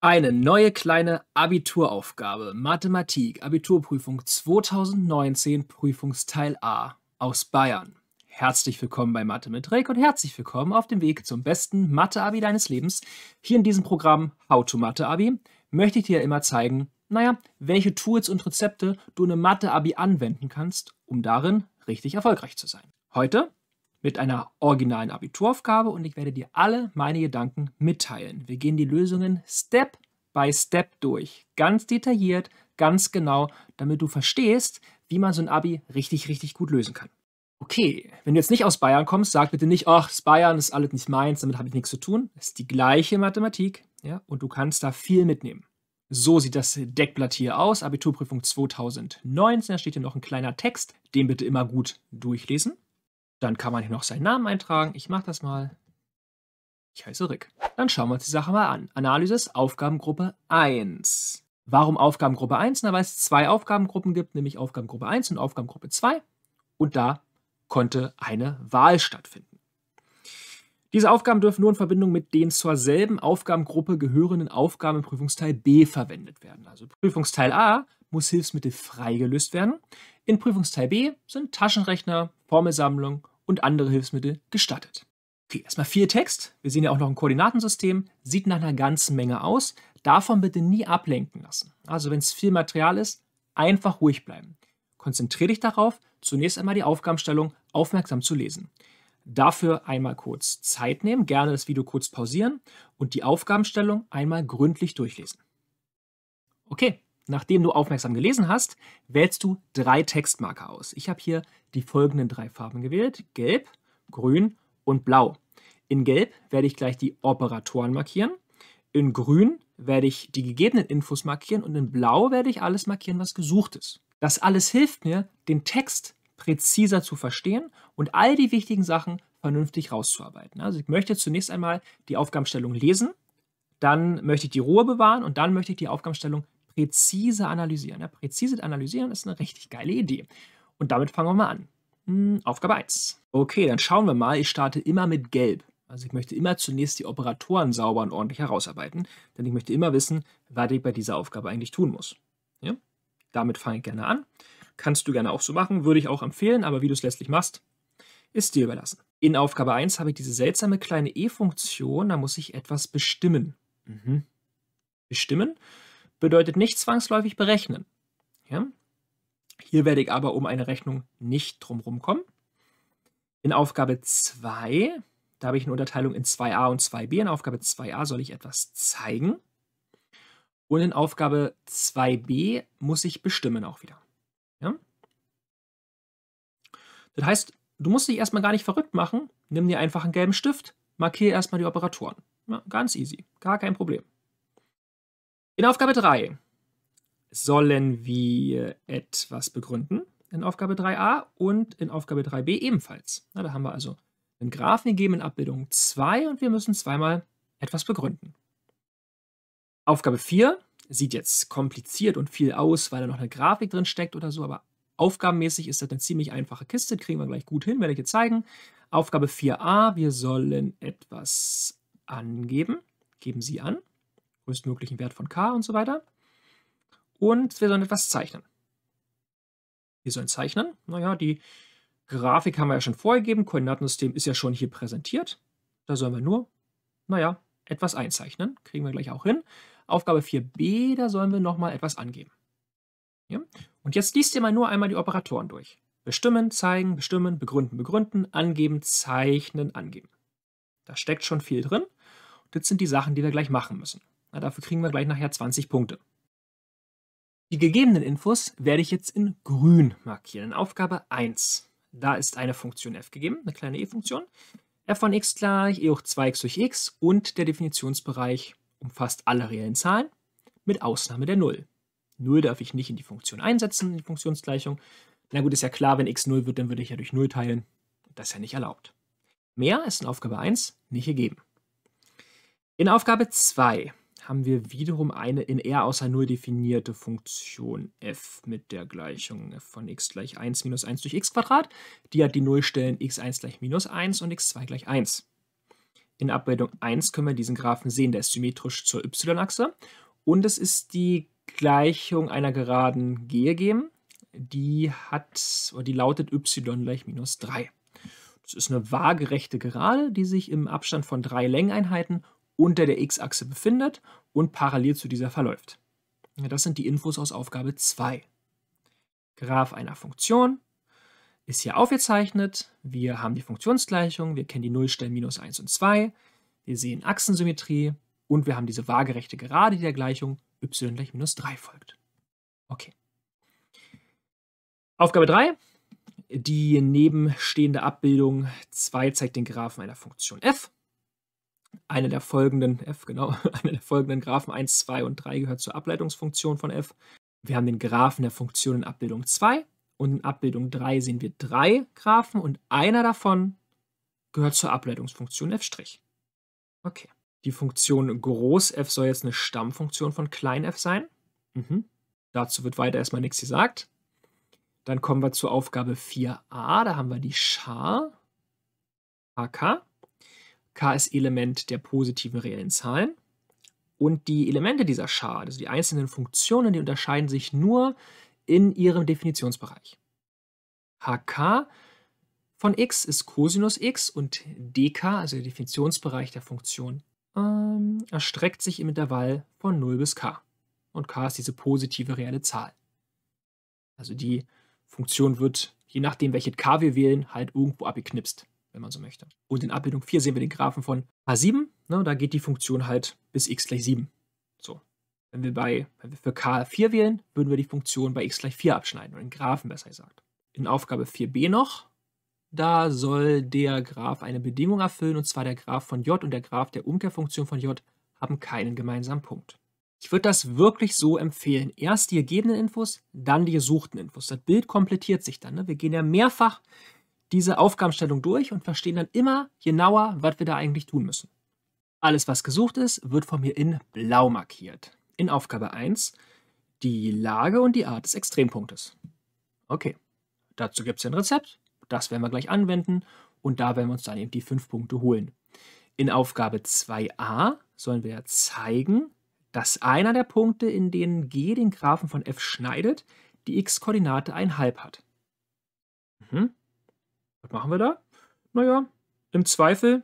Eine neue kleine Abituraufgabe Mathematik Abiturprüfung 2019 Prüfungsteil A aus Bayern. Herzlich willkommen bei Mathe mit Rick und herzlich willkommen auf dem Weg zum besten Mathe-Abi deines Lebens. Hier in diesem Programm How to Mathe-Abi möchte ich dir immer zeigen, naja, welche Tools und Rezepte du in einem Mathe-Abi anwenden kannst, um darin richtig erfolgreich zu sein. Heute mit einer originalen Abituraufgabe und ich werde dir alle meine Gedanken mitteilen. Wir gehen die Lösungen Step by Step durch, ganz detailliert, ganz genau, damit du verstehst, wie man so ein Abi richtig, richtig gut lösen kann. Okay, wenn du jetzt nicht aus Bayern kommst, sag bitte nicht, ach, ist Bayern ist alles nicht meins, damit habe ich nichts zu tun. Das ist die gleiche Mathematik ja, und du kannst da viel mitnehmen. So sieht das Deckblatt hier aus, Abiturprüfung 2019. Da steht hier noch ein kleiner Text, den bitte immer gut durchlesen. Dann kann man hier noch seinen Namen eintragen. Ich mache das mal. Ich heiße Rick. Dann schauen wir uns die Sache mal an. Analysis Aufgabengruppe 1. Warum Aufgabengruppe 1? Na, weil es zwei Aufgabengruppen gibt, nämlich Aufgabengruppe 1 und Aufgabengruppe 2. Und da konnte eine Wahl stattfinden. Diese Aufgaben dürfen nur in Verbindung mit den zur selben Aufgabengruppe gehörenden Aufgaben im Prüfungsteil B verwendet werden. Also Prüfungsteil A muss Hilfsmittel freigelöst werden. In Prüfungsteil B sind Taschenrechner, Formelsammlung und andere Hilfsmittel gestattet. Okay, erstmal viel Text. Wir sehen ja auch noch ein Koordinatensystem. Sieht nach einer ganzen Menge aus. Davon bitte nie ablenken lassen. Also wenn es viel Material ist, einfach ruhig bleiben. Konzentriere dich darauf, zunächst einmal die Aufgabenstellung aufmerksam zu lesen. Dafür einmal kurz Zeit nehmen, gerne das Video kurz pausieren und die Aufgabenstellung einmal gründlich durchlesen. Okay, Nachdem du aufmerksam gelesen hast, wählst du drei Textmarker aus. Ich habe hier die folgenden drei Farben gewählt, gelb, grün und blau. In gelb werde ich gleich die Operatoren markieren, in grün werde ich die gegebenen Infos markieren und in blau werde ich alles markieren, was gesucht ist. Das alles hilft mir, den Text präziser zu verstehen und all die wichtigen Sachen vernünftig rauszuarbeiten. Also ich möchte zunächst einmal die Aufgabenstellung lesen, dann möchte ich die Ruhe bewahren und dann möchte ich die Aufgabenstellung präzise analysieren. Ja, präzise analysieren ist eine richtig geile Idee. Und damit fangen wir mal an. Hm, Aufgabe 1. Okay, dann schauen wir mal. Ich starte immer mit Gelb. Also ich möchte immer zunächst die Operatoren sauber und ordentlich herausarbeiten, denn ich möchte immer wissen, was ich bei dieser Aufgabe eigentlich tun muss. Ja? Damit fange ich gerne an. Kannst du gerne auch so machen, würde ich auch empfehlen, aber wie du es letztlich machst, ist dir überlassen. In Aufgabe 1 habe ich diese seltsame kleine e-Funktion, da muss ich etwas bestimmen. Mhm. Bestimmen? bedeutet nicht zwangsläufig berechnen. Ja? Hier werde ich aber um eine Rechnung nicht drumherum kommen. In Aufgabe 2, da habe ich eine Unterteilung in 2a und 2b. In Aufgabe 2a soll ich etwas zeigen. Und in Aufgabe 2b muss ich bestimmen auch wieder. Ja? Das heißt, du musst dich erstmal gar nicht verrückt machen. Nimm dir einfach einen gelben Stift, markiere erstmal die Operatoren. Ja, ganz easy, gar kein Problem. In Aufgabe 3 sollen wir etwas begründen in Aufgabe 3a und in Aufgabe 3b ebenfalls. Na, da haben wir also einen Graphen gegeben in Abbildung 2 und wir müssen zweimal etwas begründen. Aufgabe 4 sieht jetzt kompliziert und viel aus, weil da noch eine Grafik drin steckt oder so, aber aufgabenmäßig ist das eine ziemlich einfache Kiste, kriegen wir gleich gut hin, werde ich jetzt zeigen. Aufgabe 4a, wir sollen etwas angeben, geben Sie an größtmöglichen Wert von k und so weiter. Und wir sollen etwas zeichnen. Wir sollen zeichnen. Naja, die Grafik haben wir ja schon vorgegeben. Koordinatensystem ist ja schon hier präsentiert. Da sollen wir nur, naja, etwas einzeichnen. Kriegen wir gleich auch hin. Aufgabe 4b, da sollen wir nochmal etwas angeben. Ja? Und jetzt liest ihr mal nur einmal die Operatoren durch. Bestimmen, zeigen, bestimmen, begründen, begründen, angeben, zeichnen, angeben. Da steckt schon viel drin. das sind die Sachen, die wir gleich machen müssen. Na, dafür kriegen wir gleich nachher 20 Punkte. Die gegebenen Infos werde ich jetzt in grün markieren. In Aufgabe 1. Da ist eine Funktion f gegeben, eine kleine e-Funktion. f von x gleich e hoch 2x durch x und der Definitionsbereich umfasst alle reellen Zahlen mit Ausnahme der 0. 0 darf ich nicht in die Funktion einsetzen, in die Funktionsgleichung. Na gut, ist ja klar, wenn x 0 wird, dann würde ich ja durch 0 teilen. Das ist ja nicht erlaubt. Mehr ist in Aufgabe 1 nicht gegeben. In Aufgabe 2 haben wir wiederum eine in R außer 0 definierte Funktion f mit der Gleichung f von x gleich 1 minus 1 durch x Quadrat. Die hat die Nullstellen x1 gleich minus 1 und x2 gleich 1. In Abbildung 1 können wir diesen Graphen sehen, der ist symmetrisch zur y-Achse. Und es ist die Gleichung einer geraden G gegeben. Die hat, oder die lautet y gleich minus 3. Das ist eine waagerechte Gerade, die sich im Abstand von drei Längeneinheiten unter der x-Achse befindet und parallel zu dieser verläuft. Das sind die Infos aus Aufgabe 2. Graph einer Funktion ist hier aufgezeichnet. Wir haben die Funktionsgleichung, wir kennen die Nullstellen minus 1 und 2, wir sehen Achsensymmetrie und wir haben diese waagerechte Gerade, die der Gleichung y gleich minus 3 folgt. Okay. Aufgabe 3. Die nebenstehende Abbildung 2 zeigt den Graphen einer Funktion f. Eine der folgenden f, genau, eine der folgenden Graphen 1, 2 und 3 gehört zur Ableitungsfunktion von f. Wir haben den Graphen der Funktion in Abbildung 2 und in Abbildung 3 sehen wir drei Graphen und einer davon gehört zur Ableitungsfunktion f'. Okay. Die Funktion groß f soll jetzt eine Stammfunktion von klein f sein. Mhm. Dazu wird weiter erstmal nichts gesagt. Dann kommen wir zur Aufgabe 4a. Da haben wir die Schar. AK k ist Element der positiven reellen Zahlen. Und die Elemente dieser Schar, also die einzelnen Funktionen, die unterscheiden sich nur in ihrem Definitionsbereich. hk von x ist Cosinus x und dk, also der Definitionsbereich der Funktion, ähm, erstreckt sich im Intervall von 0 bis k. Und k ist diese positive reelle Zahl. Also die Funktion wird, je nachdem welche k wir wählen, halt irgendwo abgeknipst wenn man so möchte. Und in Abbildung 4 sehen wir den Graphen von H7. Ne, da geht die Funktion halt bis x gleich 7. So. Wenn wir, bei, wenn wir für K 4 wählen, würden wir die Funktion bei x gleich 4 abschneiden, oder den Graphen besser gesagt. In Aufgabe 4b noch, da soll der Graph eine Bedingung erfüllen, und zwar der Graph von j und der Graph der Umkehrfunktion von j haben keinen gemeinsamen Punkt. Ich würde das wirklich so empfehlen. Erst die gegebenen Infos, dann die gesuchten Infos. Das Bild komplettiert sich dann. Ne? Wir gehen ja mehrfach diese Aufgabenstellung durch und verstehen dann immer genauer, was wir da eigentlich tun müssen. Alles, was gesucht ist, wird von mir in blau markiert. In Aufgabe 1 die Lage und die Art des Extrempunktes. Okay, dazu gibt es ja ein Rezept, das werden wir gleich anwenden und da werden wir uns dann eben die fünf Punkte holen. In Aufgabe 2a sollen wir zeigen, dass einer der Punkte, in denen g den Graphen von f schneidet, die x-Koordinate 1,5 hat. Mhm. Was machen wir da? Naja, im Zweifel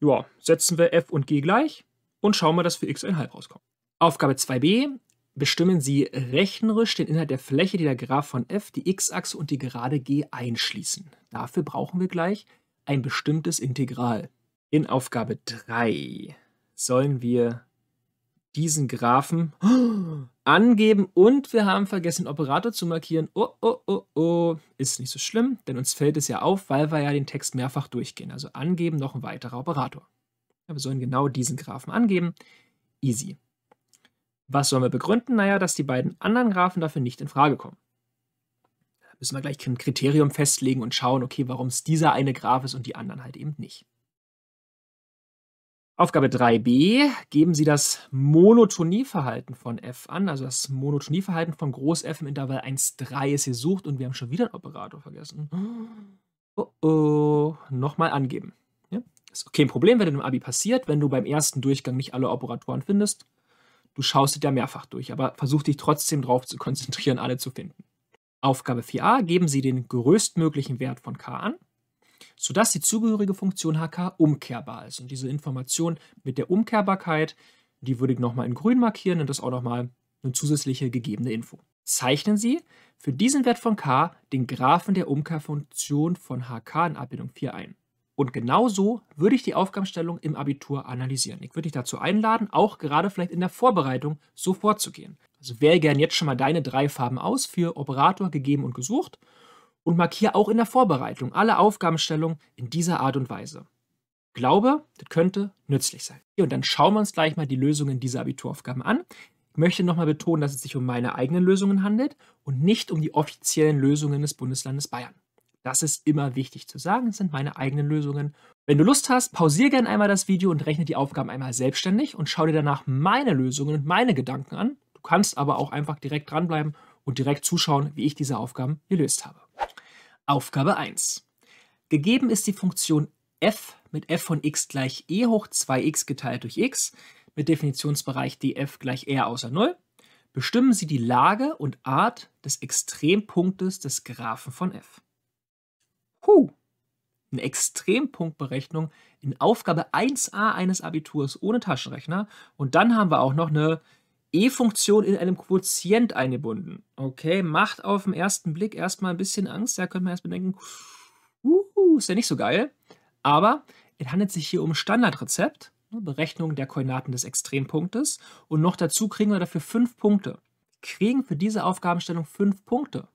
ja, setzen wir f und g gleich und schauen mal, dass für x ein Halb rauskommt. Aufgabe 2b. Bestimmen Sie rechnerisch den Inhalt der Fläche, die der Graph von f, die x-Achse und die Gerade g einschließen. Dafür brauchen wir gleich ein bestimmtes Integral. In Aufgabe 3 sollen wir diesen Graphen angeben und wir haben vergessen, Operator zu markieren. Oh, oh, oh, oh, ist nicht so schlimm, denn uns fällt es ja auf, weil wir ja den Text mehrfach durchgehen. Also angeben noch ein weiterer Operator. Ja, wir sollen genau diesen Graphen angeben. Easy. Was sollen wir begründen? Naja, dass die beiden anderen Graphen dafür nicht in Frage kommen. Da müssen wir gleich ein Kriterium festlegen und schauen, okay, warum es dieser eine Graph ist und die anderen halt eben nicht. Aufgabe 3b, geben Sie das Monotonieverhalten von f an, also das Monotonieverhalten von Groß F im Intervall 1,3 ist hier sucht und wir haben schon wieder einen Operator vergessen. Oh oh, nochmal angeben. Ja? Ist okay, Problem, wenn im Abi passiert, wenn du beim ersten Durchgang nicht alle Operatoren findest. Du schaust es ja mehrfach durch, aber versuch dich trotzdem darauf zu konzentrieren, alle zu finden. Aufgabe 4a, geben Sie den größtmöglichen Wert von k an sodass die zugehörige Funktion hk umkehrbar ist. Und diese Information mit der Umkehrbarkeit, die würde ich nochmal in grün markieren und das auch nochmal eine zusätzliche gegebene Info. Zeichnen Sie für diesen Wert von k den Graphen der Umkehrfunktion von hk in Abbildung 4 ein. Und genau so würde ich die Aufgabenstellung im Abitur analysieren. Ich würde dich dazu einladen, auch gerade vielleicht in der Vorbereitung so vorzugehen. Also wähle gerne jetzt schon mal deine drei Farben aus für Operator gegeben und gesucht und markiere auch in der Vorbereitung alle Aufgabenstellungen in dieser Art und Weise. Glaube, das könnte nützlich sein. Und dann schauen wir uns gleich mal die Lösungen dieser Abituraufgaben an. Ich möchte nochmal betonen, dass es sich um meine eigenen Lösungen handelt und nicht um die offiziellen Lösungen des Bundeslandes Bayern. Das ist immer wichtig zu sagen, es sind meine eigenen Lösungen. Wenn du Lust hast, pausiere gerne einmal das Video und rechne die Aufgaben einmal selbstständig und schau dir danach meine Lösungen und meine Gedanken an. Du kannst aber auch einfach direkt dranbleiben und direkt zuschauen, wie ich diese Aufgaben gelöst habe. Aufgabe 1. Gegeben ist die Funktion f mit f von x gleich e hoch 2x geteilt durch x mit Definitionsbereich df gleich r außer 0. Bestimmen Sie die Lage und Art des Extrempunktes des Graphen von f. Huh! Eine Extrempunktberechnung in Aufgabe 1a eines Abiturs ohne Taschenrechner. Und dann haben wir auch noch eine E-Funktion in einem Quotient eingebunden. Okay, macht auf den ersten Blick erstmal ein bisschen Angst. Da könnte man erst bedenken, uh, ist ja nicht so geil. Aber es handelt sich hier um Standardrezept, ne, Berechnung der Koordinaten des Extrempunktes. Und noch dazu kriegen wir dafür fünf Punkte. Kriegen für diese Aufgabenstellung fünf Punkte.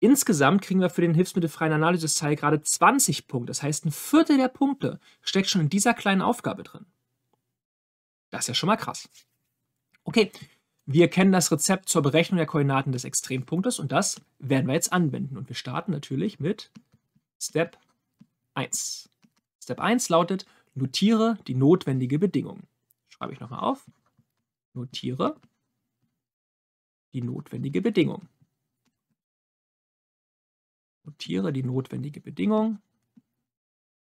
Insgesamt kriegen wir für den hilfsmittelfreien Analysis-Teil gerade 20 Punkte. Das heißt, ein Viertel der Punkte steckt schon in dieser kleinen Aufgabe drin. Das ist ja schon mal krass. Okay, wir kennen das Rezept zur Berechnung der Koordinaten des Extrempunktes und das werden wir jetzt anwenden. Und wir starten natürlich mit Step 1. Step 1 lautet, notiere die notwendige Bedingung. Schreibe ich nochmal auf. Notiere die notwendige Bedingung. Notiere die notwendige Bedingung.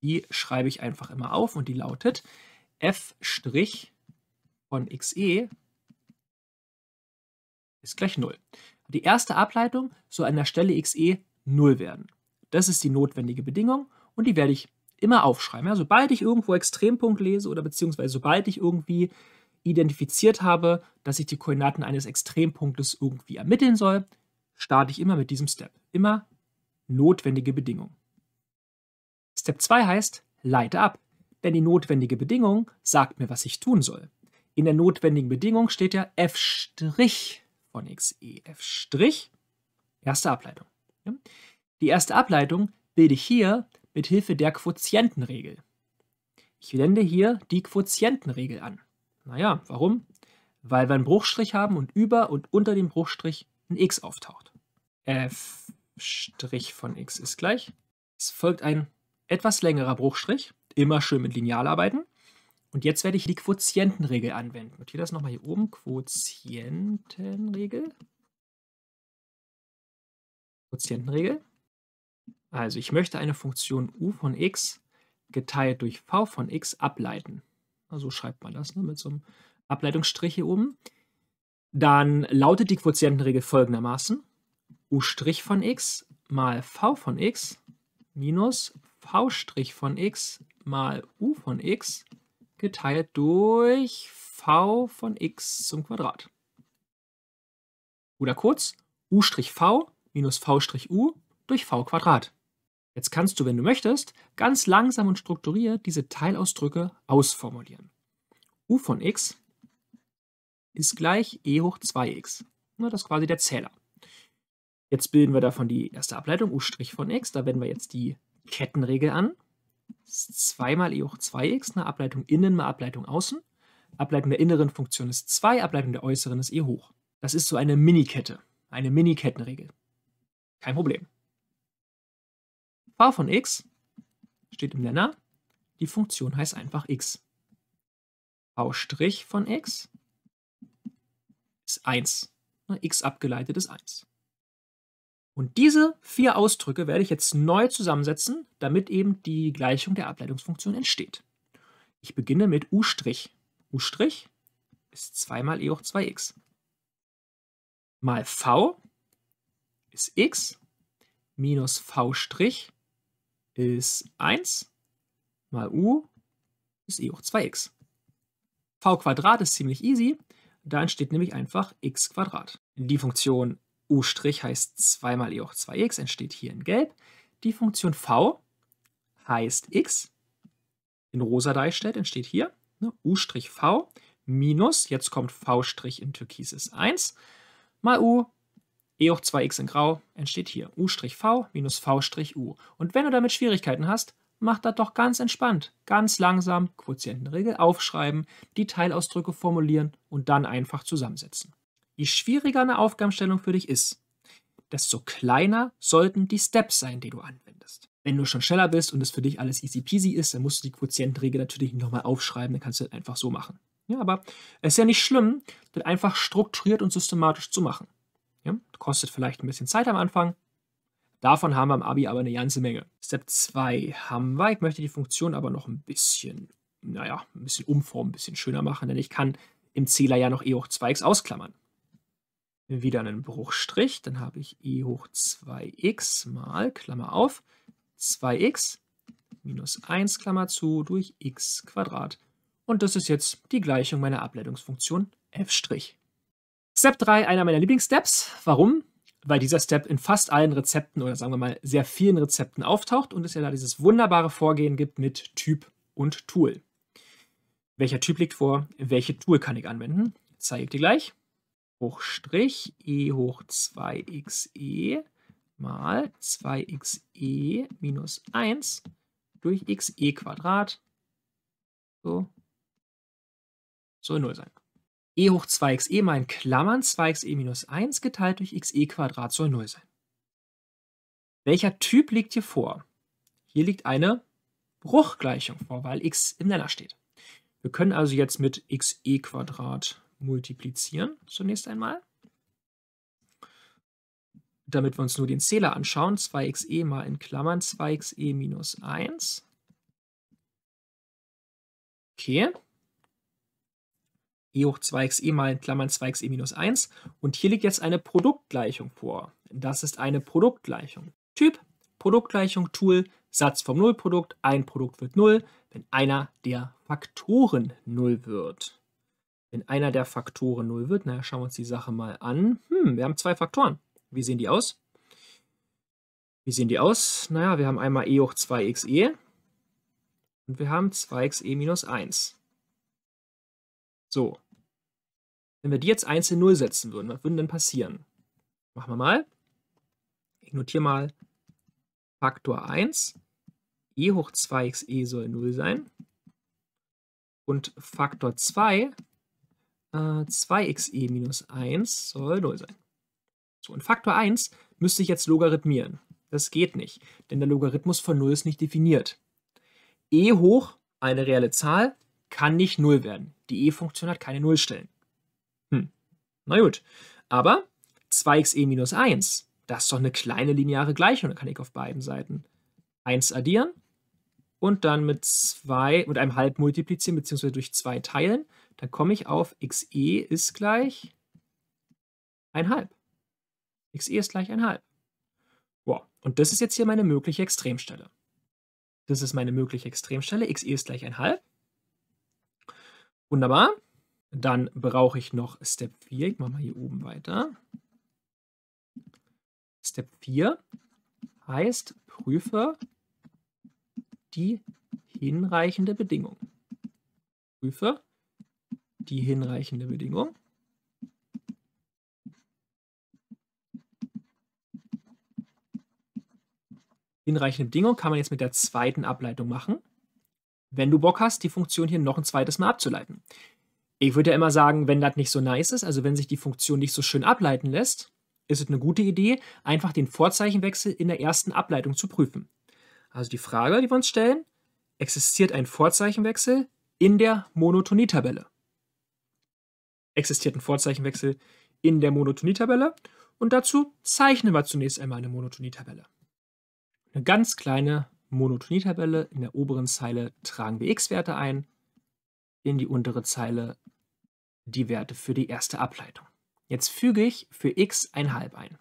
Die schreibe ich einfach immer auf und die lautet f' von xe ist gleich 0. Die erste Ableitung soll an der Stelle xe 0 werden. Das ist die notwendige Bedingung und die werde ich immer aufschreiben. Ja, sobald ich irgendwo Extrempunkt lese oder beziehungsweise sobald ich irgendwie identifiziert habe, dass ich die Koordinaten eines Extrempunktes irgendwie ermitteln soll, starte ich immer mit diesem Step. Immer notwendige Bedingung. Step 2 heißt, leite ab, denn die notwendige Bedingung sagt mir, was ich tun soll. In der notwendigen Bedingung steht ja f' von x, e, f'. Erste Ableitung. Die erste Ableitung bilde ich hier mit Hilfe der Quotientenregel. Ich wende hier die Quotientenregel an. Naja, warum? Weil wir einen Bruchstrich haben und über und unter dem Bruchstrich ein x auftaucht. f' von x ist gleich. Es folgt ein etwas längerer Bruchstrich, immer schön mit Linealarbeiten. arbeiten. Und jetzt werde ich die Quotientenregel anwenden. Notiere das nochmal hier oben. Quotientenregel. Quotientenregel. Also ich möchte eine Funktion u von x geteilt durch v von x ableiten. Also schreibt man das ne, mit so einem Ableitungsstrich hier oben. Dann lautet die Quotientenregel folgendermaßen. u' von x mal v von x minus v' von x mal u von x geteilt durch v von x zum Quadrat. Oder kurz, u-v minus v-u durch v Quadrat. Jetzt kannst du, wenn du möchtest, ganz langsam und strukturiert diese Teilausdrücke ausformulieren. u von x ist gleich e hoch 2x. Das ist quasi der Zähler. Jetzt bilden wir davon die erste Ableitung, u' von x. Da wenden wir jetzt die Kettenregel an. 2 mal e hoch 2x, eine Ableitung innen mal Ableitung außen. Ableitung der inneren Funktion ist 2, Ableitung der äußeren ist e hoch. Das ist so eine Minikette, eine Minikettenregel. Kein Problem. v von x steht im Nenner, die Funktion heißt einfach x. v' von x ist 1. Ne? X abgeleitet ist 1. Und diese vier Ausdrücke werde ich jetzt neu zusammensetzen, damit eben die Gleichung der Ableitungsfunktion entsteht. Ich beginne mit U'. U' ist 2 mal E hoch 2x. Mal V ist x minus V' ist 1 mal U ist E hoch 2x. V Quadrat ist ziemlich easy, da entsteht nämlich einfach x Quadrat. Die Funktion u' heißt 2 mal e hoch 2x, entsteht hier in gelb. Die Funktion v heißt x, in rosa dargestellt, entsteht hier ne, u' minus, jetzt kommt v' in türkis ist 1, mal u, e hoch 2x in grau, entsteht hier u' minus v' Und wenn du damit Schwierigkeiten hast, mach das doch ganz entspannt, ganz langsam, Quotientenregel aufschreiben, die Teilausdrücke formulieren und dann einfach zusammensetzen. Je schwieriger eine Aufgabenstellung für dich ist, desto kleiner sollten die Steps sein, die du anwendest. Wenn du schon schneller bist und es für dich alles easy peasy ist, dann musst du die Quotientenregel natürlich nochmal aufschreiben, dann kannst du das einfach so machen. Ja, aber es ist ja nicht schlimm, das einfach strukturiert und systematisch zu machen. Ja, kostet vielleicht ein bisschen Zeit am Anfang. Davon haben wir am Abi aber eine ganze Menge. Step 2 haben wir. Ich möchte die Funktion aber noch ein bisschen, naja, ein bisschen umformen, ein bisschen schöner machen, denn ich kann im Zähler ja noch E hoch 2x ausklammern wieder einen Bruchstrich, dann habe ich e hoch 2x mal, Klammer auf, 2x minus 1, Klammer zu, durch x Quadrat. Und das ist jetzt die Gleichung meiner Ableitungsfunktion f'. Step 3, einer meiner Lieblingssteps. Warum? Weil dieser Step in fast allen Rezepten oder sagen wir mal sehr vielen Rezepten auftaucht und es ja da dieses wunderbare Vorgehen gibt mit Typ und Tool. Welcher Typ liegt vor? Welche Tool kann ich anwenden? Zeige ich dir gleich hoch Strich e hoch 2xe mal 2xe minus 1 durch xe Quadrat. So. Soll 0 sein. e hoch 2xe mal in Klammern 2xe minus 1 geteilt durch xe Quadrat soll 0 sein. Welcher Typ liegt hier vor? Hier liegt eine Bruchgleichung vor, weil x im Nenner steht. Wir können also jetzt mit xe Quadrat multiplizieren zunächst einmal. Damit wir uns nur den Zähler anschauen, 2xe mal in Klammern 2xe minus 1. Okay. e hoch 2xe mal in Klammern 2xe minus 1. Und hier liegt jetzt eine Produktgleichung vor. Das ist eine Produktgleichung. Typ, Produktgleichung, Tool, Satz vom Nullprodukt, ein Produkt wird 0, wenn einer der Faktoren 0 wird. Wenn einer der Faktoren 0 wird, naja, schauen wir uns die Sache mal an. Hm, wir haben zwei Faktoren. Wie sehen die aus? Wie sehen die aus? Naja, wir haben einmal e hoch 2xe und wir haben 2xe minus 1. So. Wenn wir die jetzt 1 in 0 setzen würden, was würde denn passieren? Machen wir mal. Ich notiere mal Faktor 1. e hoch 2xe soll 0 sein. Und Faktor 2 äh, 2xe minus 1 soll 0 sein. So, und Faktor 1 müsste ich jetzt logarithmieren. Das geht nicht, denn der Logarithmus von 0 ist nicht definiert. e hoch, eine reelle Zahl, kann nicht 0 werden. Die e-Funktion hat keine Nullstellen. Hm, na gut. Aber 2xe minus 1, das ist doch eine kleine lineare Gleichung, da kann ich auf beiden Seiten 1 addieren und dann mit 2, mit einem halb multiplizieren, beziehungsweise durch 2 teilen dann komme ich auf xe ist gleich halb. xe ist gleich 1,5. Wow. Und das ist jetzt hier meine mögliche Extremstelle. Das ist meine mögliche Extremstelle. xe ist gleich halb. Wunderbar. Dann brauche ich noch Step 4. Ich mache mal hier oben weiter. Step 4 heißt, prüfe die hinreichende Bedingung. Prüfe die hinreichende Bedingung. Hinreichende Bedingung kann man jetzt mit der zweiten Ableitung machen, wenn du Bock hast, die Funktion hier noch ein zweites Mal abzuleiten. Ich würde ja immer sagen, wenn das nicht so nice ist, also wenn sich die Funktion nicht so schön ableiten lässt, ist es eine gute Idee, einfach den Vorzeichenwechsel in der ersten Ableitung zu prüfen. Also die Frage, die wir uns stellen, existiert ein Vorzeichenwechsel in der Monotonie-Tabelle? existiert ein Vorzeichenwechsel in der Monotonietabelle und dazu zeichnen wir zunächst einmal eine Monotonietabelle. Eine ganz kleine Monotonietabelle, in der oberen Zeile tragen wir x-Werte ein, in die untere Zeile die Werte für die erste Ableitung. Jetzt füge ich für x ein halb ein.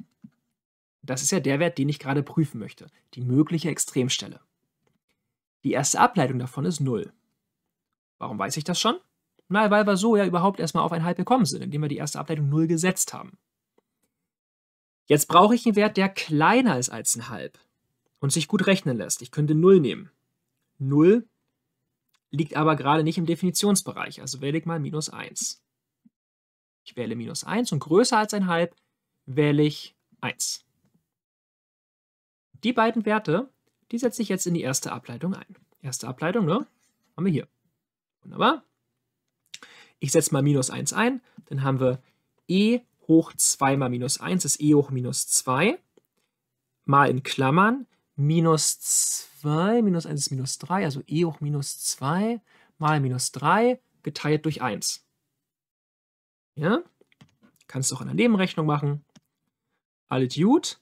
Das ist ja der Wert, den ich gerade prüfen möchte, die mögliche Extremstelle. Die erste Ableitung davon ist 0. Warum weiß ich das schon? Na, weil wir so ja überhaupt erstmal auf ein Halb gekommen sind, indem wir die erste Ableitung 0 gesetzt haben. Jetzt brauche ich einen Wert, der kleiner ist als ein Halb und sich gut rechnen lässt. Ich könnte 0 nehmen. 0 liegt aber gerade nicht im Definitionsbereich, also wähle ich mal minus 1. Ich wähle minus 1 und größer als ein Halb wähle ich 1. Die beiden Werte, die setze ich jetzt in die erste Ableitung ein. Erste Ableitung, ne? Haben wir hier. Wunderbar. Ich setze mal minus 1 ein, dann haben wir e hoch 2 mal minus 1 ist e hoch minus 2, mal in Klammern, minus 2, minus 1 ist minus 3, also e hoch minus 2 mal minus 3 geteilt durch 1. Ja? Kannst du auch in der Nebenrechnung machen. Alles gut.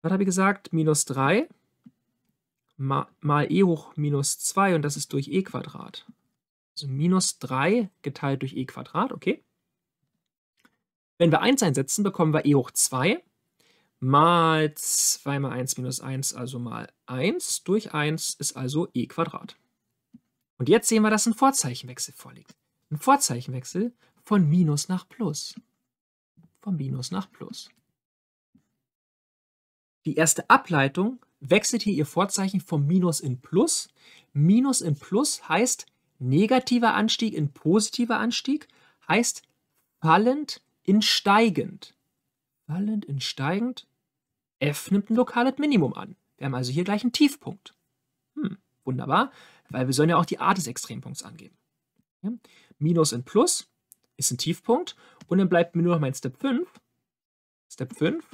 Was habe ich gesagt? Minus 3 mal, mal e hoch minus 2 und das ist durch e Quadrat. Also minus 3 geteilt durch e Quadrat, okay. Wenn wir 1 einsetzen, bekommen wir e hoch 2 mal 2 mal 1 minus 1, also mal 1 durch 1 ist also e Quadrat. Und jetzt sehen wir, dass ein Vorzeichenwechsel vorliegt. Ein Vorzeichenwechsel von Minus nach Plus. Von Minus nach Plus. Die erste Ableitung wechselt hier ihr Vorzeichen vom Minus in Plus. Minus in Plus heißt, negativer Anstieg in positiver Anstieg heißt fallend in steigend. Fallend in steigend. F nimmt ein lokales Minimum an. Wir haben also hier gleich einen Tiefpunkt. Hm, wunderbar, weil wir sollen ja auch die Art des Extrempunkts angeben. Ja? Minus in Plus ist ein Tiefpunkt und dann bleibt mir nur noch mein Step 5. Step 5.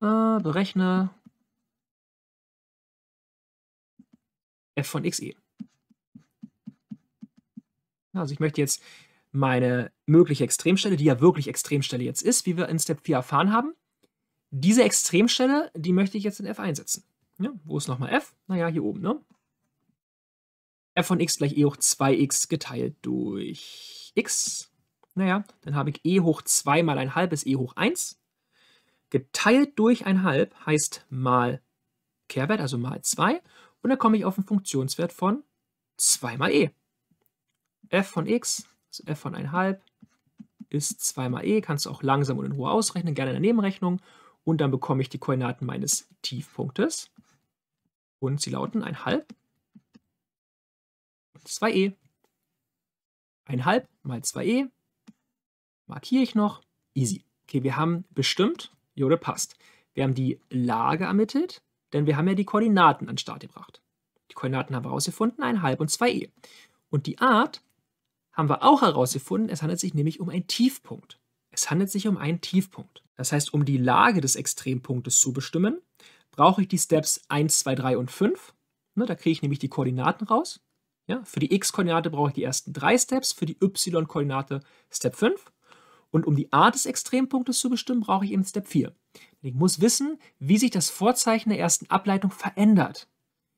Äh, ah, berechne f von xe. Also ich möchte jetzt meine mögliche Extremstelle, die ja wirklich Extremstelle jetzt ist, wie wir in Step 4 erfahren haben, diese Extremstelle, die möchte ich jetzt in f einsetzen. Ja, wo ist nochmal f? Naja, hier oben, ne? f von x gleich e hoch 2x geteilt durch x. Naja, dann habe ich e hoch 2 mal ein halb ist e hoch 1. Geteilt durch ein halb heißt mal Kehrwert, also mal 2. Und dann komme ich auf einen Funktionswert von 2 mal e. f von x, also f von 1,5, ist 2 mal e. Kannst du auch langsam und in Ruhe ausrechnen, gerne in der Nebenrechnung. Und dann bekomme ich die Koordinaten meines Tiefpunktes. Und sie lauten 1,5 und 2e. 1,5 mal 2e markiere ich noch. Easy. Okay, wir haben bestimmt, Jode passt. Wir haben die Lage ermittelt, denn wir haben ja die Koordinaten an den Start gebracht. Die Koordinaten haben wir herausgefunden, 1,5 und 2e. Und die Art haben wir auch herausgefunden, es handelt sich nämlich um einen Tiefpunkt. Es handelt sich um einen Tiefpunkt. Das heißt, um die Lage des Extrempunktes zu bestimmen, brauche ich die Steps 1, 2, 3 und 5. Ne, da kriege ich nämlich die Koordinaten raus. Ja, für die x-Koordinate brauche ich die ersten drei Steps, für die y-Koordinate Step 5. Und um die Art des Extrempunktes zu bestimmen, brauche ich eben Step 4 ich muss wissen, wie sich das Vorzeichen der ersten Ableitung verändert.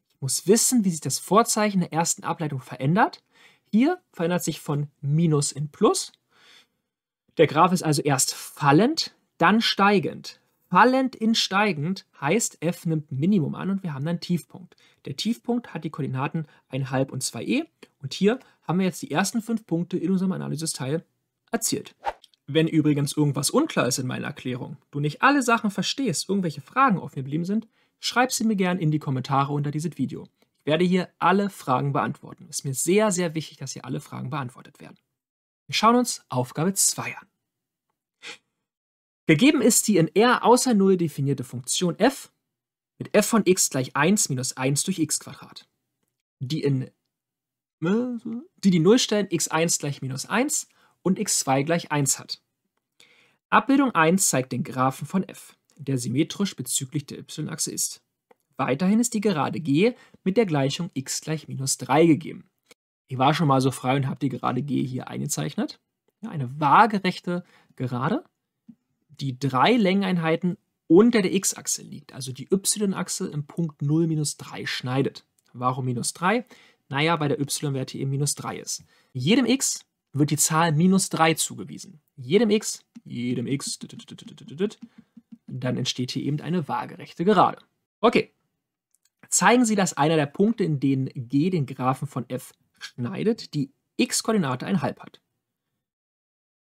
Ich muss wissen, wie sich das Vorzeichen der ersten Ableitung verändert. Hier verändert sich von Minus in Plus. Der Graph ist also erst fallend, dann steigend. Fallend in steigend heißt, f nimmt Minimum an und wir haben dann Tiefpunkt. Der Tiefpunkt hat die Koordinaten 1,5 und 2e. Und hier haben wir jetzt die ersten fünf Punkte in unserem analysis erzielt. Wenn übrigens irgendwas unklar ist in meiner Erklärung, du nicht alle Sachen verstehst, irgendwelche Fragen offen geblieben sind, schreib sie mir gern in die Kommentare unter dieses Video. Ich werde hier alle Fragen beantworten. Es ist mir sehr, sehr wichtig, dass hier alle Fragen beantwortet werden. Wir schauen uns Aufgabe 2 an. Gegeben ist die in R außer 0 definierte Funktion f mit f von x gleich 1 minus 1 durch x Quadrat. Die in die die Nullstellen x1 gleich minus 1 und x2 gleich 1 hat. Abbildung 1 zeigt den Graphen von f, der symmetrisch bezüglich der y-Achse ist. Weiterhin ist die Gerade g mit der Gleichung x gleich minus 3 gegeben. Ich war schon mal so frei und habe die Gerade g hier eingezeichnet. Ja, eine waagerechte Gerade, die drei Längeneinheiten unter der x-Achse liegt, also die y-Achse im Punkt 0, minus 3 schneidet. Warum minus 3? Naja, weil der y-Wert hier eben minus 3 ist. Jedem x wird die Zahl minus 3 zugewiesen. Jedem x, jedem x, dann entsteht hier eben eine waagerechte Gerade. Okay, zeigen Sie, dass einer der Punkte, in denen g den Graphen von f schneidet, die x-Koordinate ein Halb hat.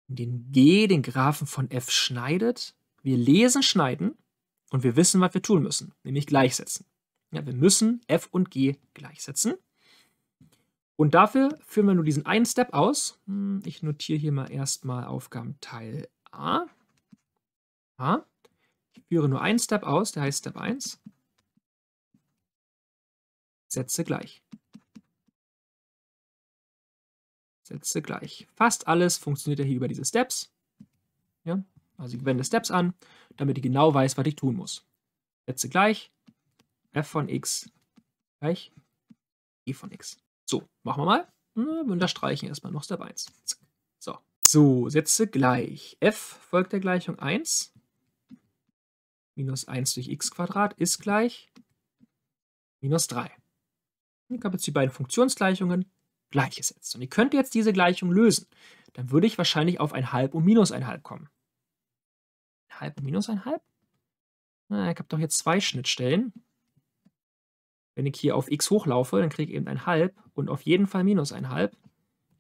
In denen g den Graphen von f schneidet, wir lesen schneiden und wir wissen, was wir tun müssen, nämlich gleichsetzen. Ja, wir müssen f und g gleichsetzen. Und dafür führen wir nur diesen einen Step aus. Hm, ich notiere hier mal erstmal Aufgabenteil A. A. Ich führe nur einen Step aus, der heißt Step 1. Setze gleich. Setze gleich. Fast alles funktioniert ja hier über diese Steps. Ja, also ich wende Steps an, damit ich genau weiß, was ich tun muss. Setze gleich, f von x gleich e von x. So, machen wir mal. Wir hm, unterstreichen erstmal noch Step 1. So. So, Sätze gleich. f folgt der Gleichung 1. Minus 1 durch x ist gleich minus 3. Ich habe jetzt die beiden Funktionsgleichungen gleich gesetzt. Und ich könnte jetzt diese Gleichung lösen. Dann würde ich wahrscheinlich auf ein halb und minus ein halb kommen. Ein halb und minus ein halb? Na, ich habe doch jetzt zwei Schnittstellen. Wenn ich hier auf x hochlaufe, dann kriege ich eben ein halb und auf jeden Fall minus ein halb,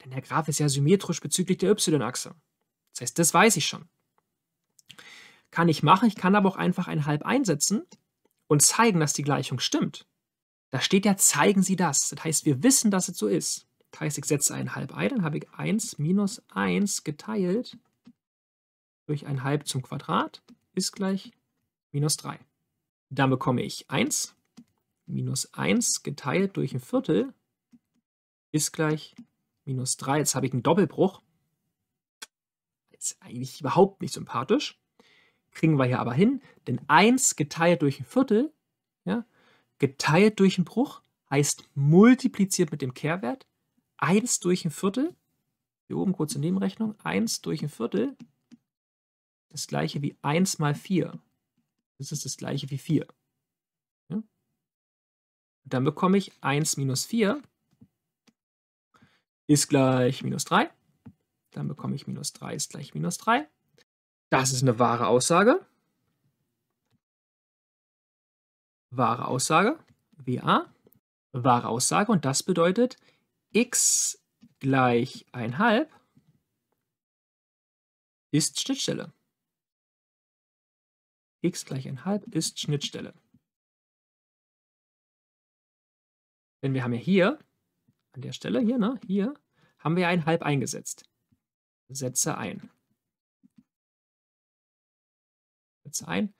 denn der Graph ist ja symmetrisch bezüglich der y-Achse. Das heißt, das weiß ich schon. Kann ich machen, ich kann aber auch einfach ein halb einsetzen und zeigen, dass die Gleichung stimmt. Da steht ja, zeigen Sie das. Das heißt, wir wissen, dass es so ist. Das heißt, ich setze ein halb ein, dann habe ich 1 minus 1 geteilt durch ein halb zum Quadrat ist gleich minus 3. Dann bekomme ich 1 minus 1 geteilt durch ein Viertel ist gleich minus 3. Jetzt habe ich einen Doppelbruch. Ist eigentlich überhaupt nicht sympathisch. Kriegen wir hier aber hin, denn 1 geteilt durch ein Viertel, ja, geteilt durch einen Bruch, heißt multipliziert mit dem Kehrwert. 1 durch ein Viertel, hier oben kurz in Nebenrechnung, 1 durch ein Viertel, das gleiche wie 1 mal 4. Das ist das gleiche wie 4. Dann bekomme ich 1 minus 4 ist gleich minus 3. Dann bekomme ich minus 3 ist gleich minus 3. Das ist eine wahre Aussage. Wahre Aussage, WA, wahre Aussage. Und das bedeutet x gleich 1 halb ist Schnittstelle. x gleich 1 halb ist Schnittstelle. Denn wir haben ja hier, an der Stelle hier, ne, hier, haben wir ein halb eingesetzt. Setze ein. Setze ein.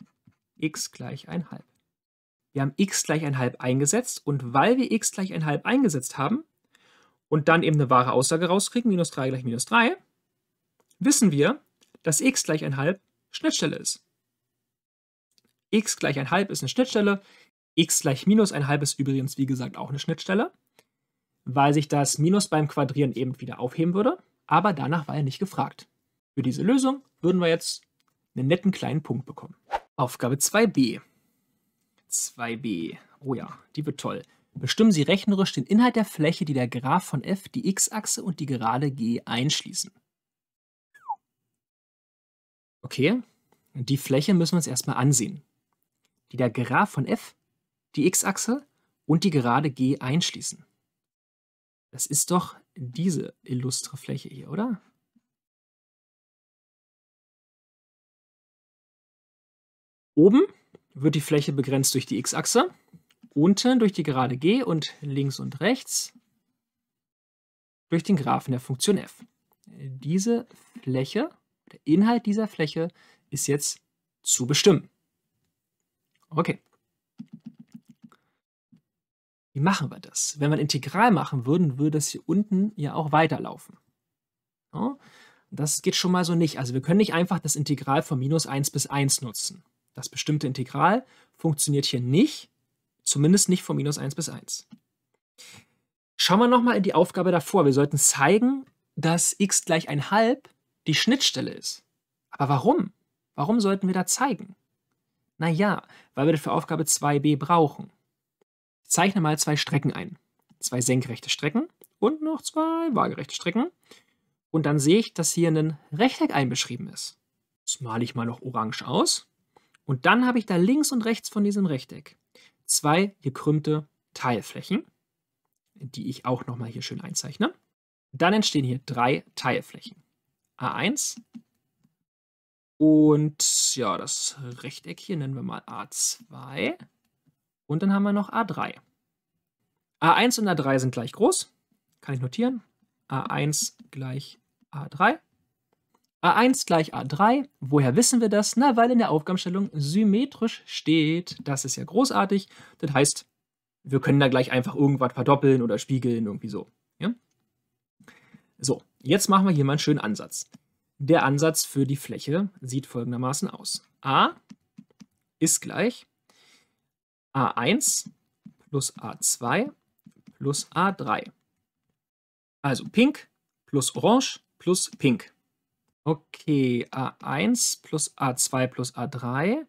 x gleich ein halb. Wir haben x gleich ein halb eingesetzt und weil wir x gleich ein halb eingesetzt haben und dann eben eine wahre Aussage rauskriegen, minus 3 gleich minus 3, wissen wir, dass x gleich ein halb Schnittstelle ist. x gleich ein halb ist eine Schnittstelle x gleich minus ein halbes übrigens, wie gesagt, auch eine Schnittstelle, weil sich das Minus beim Quadrieren eben wieder aufheben würde, aber danach war er nicht gefragt. Für diese Lösung würden wir jetzt einen netten kleinen Punkt bekommen. Aufgabe 2b. 2b. Oh ja, die wird toll. Bestimmen Sie rechnerisch den Inhalt der Fläche, die der Graph von f, die x-Achse und die Gerade g einschließen. Okay, die Fläche müssen wir uns erstmal ansehen. Die der Graph von f die x-Achse und die Gerade g einschließen. Das ist doch diese illustre Fläche hier, oder? Oben wird die Fläche begrenzt durch die x-Achse, unten durch die Gerade g und links und rechts durch den Graphen der Funktion f. Diese Fläche, der Inhalt dieser Fläche ist jetzt zu bestimmen. Okay, wie machen wir das? Wenn wir ein Integral machen würden, würde das hier unten ja auch weiterlaufen. Ja? Das geht schon mal so nicht. Also wir können nicht einfach das Integral von minus 1 bis 1 nutzen. Das bestimmte Integral funktioniert hier nicht, zumindest nicht von minus 1 bis 1. Schauen wir nochmal in die Aufgabe davor. Wir sollten zeigen, dass x gleich halb die Schnittstelle ist. Aber warum? Warum sollten wir da zeigen? Naja, weil wir das für Aufgabe 2b brauchen. Zeichne mal zwei Strecken ein. Zwei senkrechte Strecken und noch zwei waagerechte Strecken. Und dann sehe ich, dass hier ein Rechteck einbeschrieben ist. Das male ich mal noch orange aus. Und dann habe ich da links und rechts von diesem Rechteck zwei gekrümmte Teilflächen, die ich auch nochmal hier schön einzeichne. Dann entstehen hier drei Teilflächen. A1 und ja, das Rechteck hier nennen wir mal A2. Und dann haben wir noch A3. A1 und A3 sind gleich groß. Kann ich notieren. A1 gleich A3. A1 gleich A3. Woher wissen wir das? Na, weil in der Aufgabenstellung symmetrisch steht. Das ist ja großartig. Das heißt, wir können da gleich einfach irgendwas verdoppeln oder spiegeln, irgendwie so. Ja? So, jetzt machen wir hier mal einen schönen Ansatz. Der Ansatz für die Fläche sieht folgendermaßen aus. A ist gleich A1 plus A2 plus A3. Also pink plus orange plus pink. Okay, A1 plus A2 plus A3.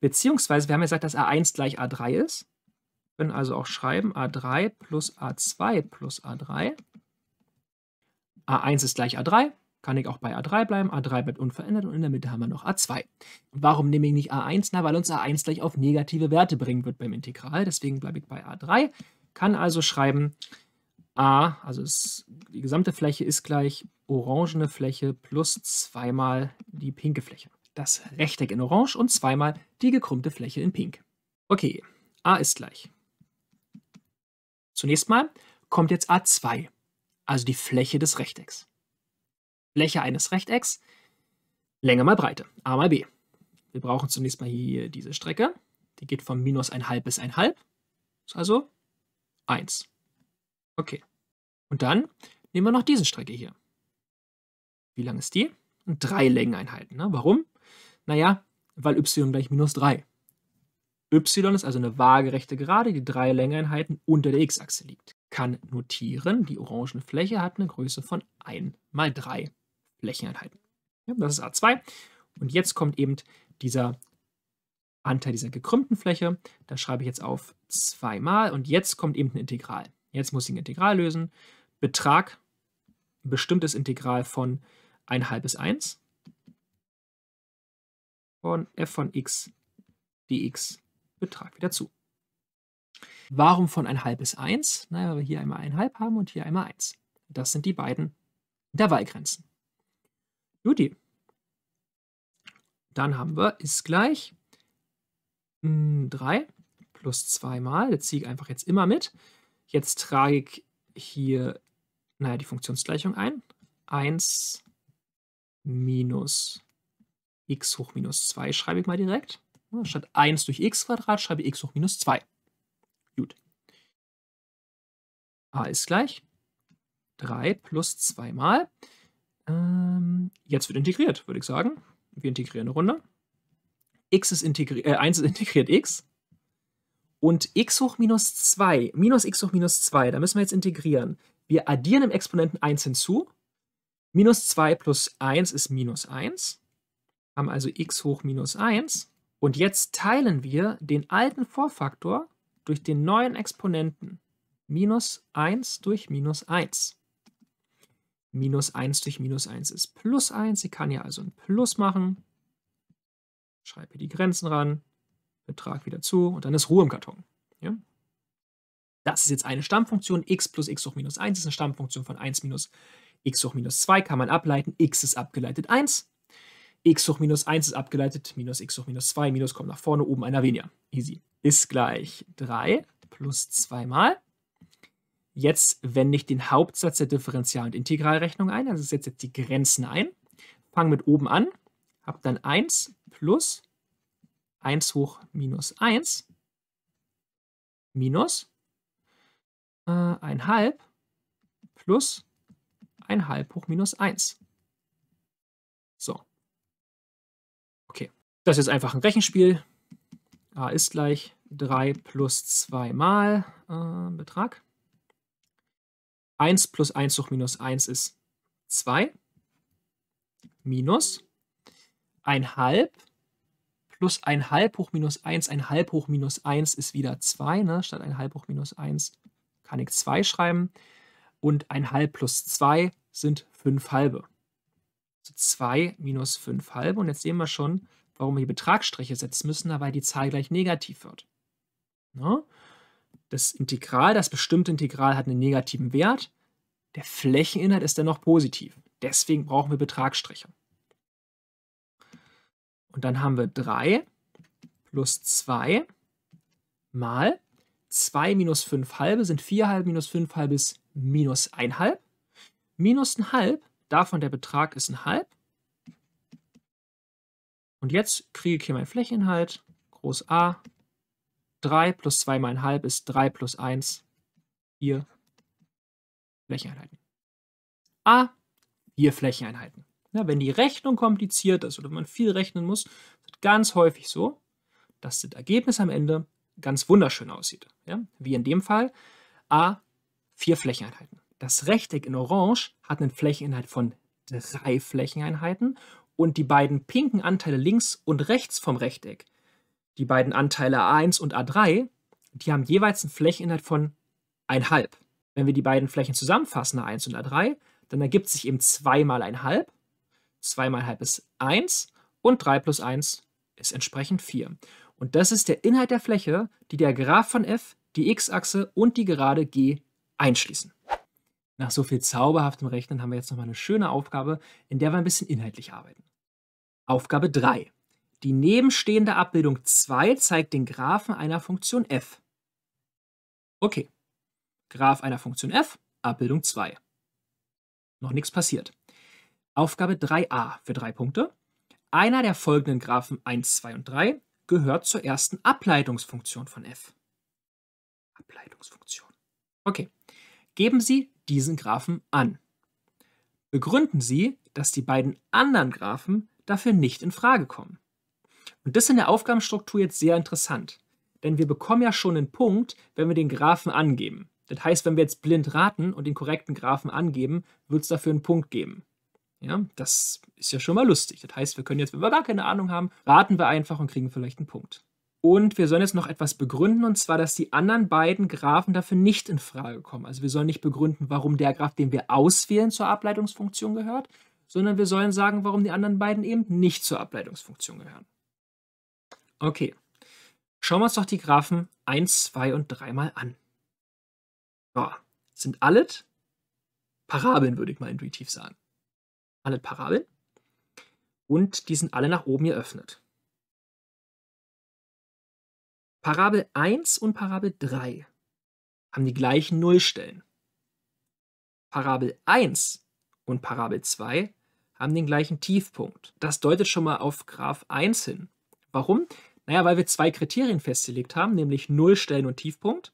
Beziehungsweise, wir haben ja gesagt, dass A1 gleich A3 ist. Wir können also auch schreiben A3 plus A2 plus A3. A1 ist gleich A3 kann ich auch bei A3 bleiben. A3 bleibt unverändert und in der Mitte haben wir noch A2. Warum nehme ich nicht A1? Na, weil uns A1 gleich auf negative Werte bringen wird beim Integral. Deswegen bleibe ich bei A3. Kann also schreiben A, also es, die gesamte Fläche ist gleich orangene Fläche plus zweimal die pinke Fläche. Das Rechteck in orange und zweimal die gekrümmte Fläche in pink. Okay, A ist gleich. Zunächst mal kommt jetzt A2, also die Fläche des Rechtecks. Fläche eines Rechtecks. Länge mal Breite, a mal b. Wir brauchen zunächst mal hier diese Strecke. Die geht von minus 1,5 bis 1,5. Ist also 1. Okay. Und dann nehmen wir noch diese Strecke hier. Wie lang ist die? Drei Längeneinheiten. Ne? Warum? Naja, weil y gleich minus 3. y ist also eine waagerechte Gerade, die drei Längeneinheiten unter der x-Achse liegt. Kann notieren, die orangene Fläche hat eine Größe von 1 mal 3. Flächeneinheiten. Halt ja, das ist A2. Und jetzt kommt eben dieser Anteil dieser gekrümmten Fläche. Da schreibe ich jetzt auf 2 mal und jetzt kommt eben ein Integral. Jetzt muss ich ein Integral lösen. Betrag, bestimmtes Integral von 1 bis 1 von f von x dx Betrag wieder zu. Warum von 1 bis 1? Naja, weil wir hier einmal 1,5 haben und hier einmal 1. Das sind die beiden Intervallgrenzen. Juti. Dann haben wir ist gleich 3 hm, plus 2 mal. Das ziehe ich einfach jetzt immer mit. Jetzt trage ich hier, naja, die Funktionsgleichung ein. 1 minus x hoch minus 2 schreibe ich mal direkt. Statt 1 durch x Quadrat schreibe ich x hoch minus 2. Gut. a ah, ist gleich 3 plus 2 mal. Ähm, jetzt wird integriert, würde ich sagen. Wir integrieren eine Runde. x ist integri äh, 1 ist integriert x. Und x hoch minus 2, minus x hoch minus 2, da müssen wir jetzt integrieren. Wir addieren im Exponenten 1 hinzu. Minus 2 plus 1 ist minus 1. Haben also x hoch minus 1. Und jetzt teilen wir den alten Vorfaktor durch den neuen Exponenten. Minus 1 durch minus 1 minus 1 durch minus 1 ist plus 1. Sie kann ja also ein Plus machen. Schreibe hier die Grenzen ran, Betrag wieder zu und dann ist Ruhe im Karton. Ja? Das ist jetzt eine Stammfunktion. x plus x hoch minus 1 ist eine Stammfunktion von 1 minus x hoch minus 2 kann man ableiten. x ist abgeleitet 1. x hoch minus 1 ist abgeleitet minus x hoch minus 2. Minus kommt nach vorne, oben einer weniger. Easy. Ist gleich 3 plus 2 mal jetzt wende ich den Hauptsatz der Differential- und Integralrechnung ein, also setze jetzt die Grenzen ein, fange mit oben an, habe dann 1 plus 1 hoch minus 1 minus äh, 1,5 plus 1,5 hoch minus 1. So. Okay, das ist jetzt einfach ein Rechenspiel. a ist gleich 3 plus 2 mal äh, Betrag 1 plus 1 hoch minus 1 ist 2 minus 1 halb plus 1 halb hoch minus 1, 1 halb hoch minus 1 ist wieder 2, ne? statt 1 halb hoch minus 1 kann ich 2 schreiben und 1 halb plus 2 sind 5 halbe. Also 2 minus 5 halbe und jetzt sehen wir schon, warum wir die Betragsstriche setzen müssen, weil die Zahl gleich negativ wird. Ne? das Integral, das bestimmte Integral hat einen negativen Wert, der Flächeninhalt ist dennoch positiv. Deswegen brauchen wir Betragsstriche. Und dann haben wir 3 plus 2 mal 2 minus 5 halbe sind 4 halb minus 5 halb ist minus 1 halb. Minus 1 halb, davon der Betrag ist 1 halb. Und jetzt kriege ich hier meinen Flächeninhalt, groß A 3 plus 2 mal ein halb ist 3 plus 1. 4 Flächeneinheiten. A, 4 Flächeneinheiten. Ja, wenn die Rechnung kompliziert ist oder man viel rechnen muss, ist ganz häufig so, dass das Ergebnis am Ende ganz wunderschön aussieht. Ja? Wie in dem Fall A, 4 Flächeneinheiten. Das Rechteck in Orange hat einen Flächeninhalt von 3 Flächeneinheiten und die beiden pinken Anteile links und rechts vom Rechteck die beiden Anteile A1 und A3, die haben jeweils einen Flächeninhalt von 1,5. Wenn wir die beiden Flächen zusammenfassen, A1 und A3, dann ergibt sich eben 2 mal 1,5. 2 mal 1,5 ist 1 und 3 plus 1 ist entsprechend 4. Und das ist der Inhalt der Fläche, die der Graph von f, die x-Achse und die Gerade g einschließen. Nach so viel zauberhaftem Rechnen haben wir jetzt nochmal eine schöne Aufgabe, in der wir ein bisschen inhaltlich arbeiten. Aufgabe 3. Die nebenstehende Abbildung 2 zeigt den Graphen einer Funktion f. Okay, Graph einer Funktion f, Abbildung 2. Noch nichts passiert. Aufgabe 3a für drei Punkte. Einer der folgenden Graphen 1, 2 und 3 gehört zur ersten Ableitungsfunktion von f. Ableitungsfunktion. Okay, geben Sie diesen Graphen an. Begründen Sie, dass die beiden anderen Graphen dafür nicht in Frage kommen. Und das ist in der Aufgabenstruktur jetzt sehr interessant, denn wir bekommen ja schon einen Punkt, wenn wir den Graphen angeben. Das heißt, wenn wir jetzt blind raten und den korrekten Graphen angeben, wird es dafür einen Punkt geben. Ja, das ist ja schon mal lustig. Das heißt, wir können jetzt, wenn wir gar keine Ahnung haben, raten wir einfach und kriegen vielleicht einen Punkt. Und wir sollen jetzt noch etwas begründen, und zwar, dass die anderen beiden Graphen dafür nicht in Frage kommen. Also wir sollen nicht begründen, warum der Graph, den wir auswählen, zur Ableitungsfunktion gehört, sondern wir sollen sagen, warum die anderen beiden eben nicht zur Ableitungsfunktion gehören. Okay. Schauen wir uns doch die Graphen 1, 2 und 3 mal an. Ja, sind alle Parabeln, würde ich mal intuitiv sagen. Alle Parabeln. Und die sind alle nach oben geöffnet. Parabel 1 und Parabel 3 haben die gleichen Nullstellen. Parabel 1 und Parabel 2 haben den gleichen Tiefpunkt. Das deutet schon mal auf Graph 1 hin. Warum? Naja, weil wir zwei Kriterien festgelegt haben, nämlich Nullstellen und Tiefpunkt.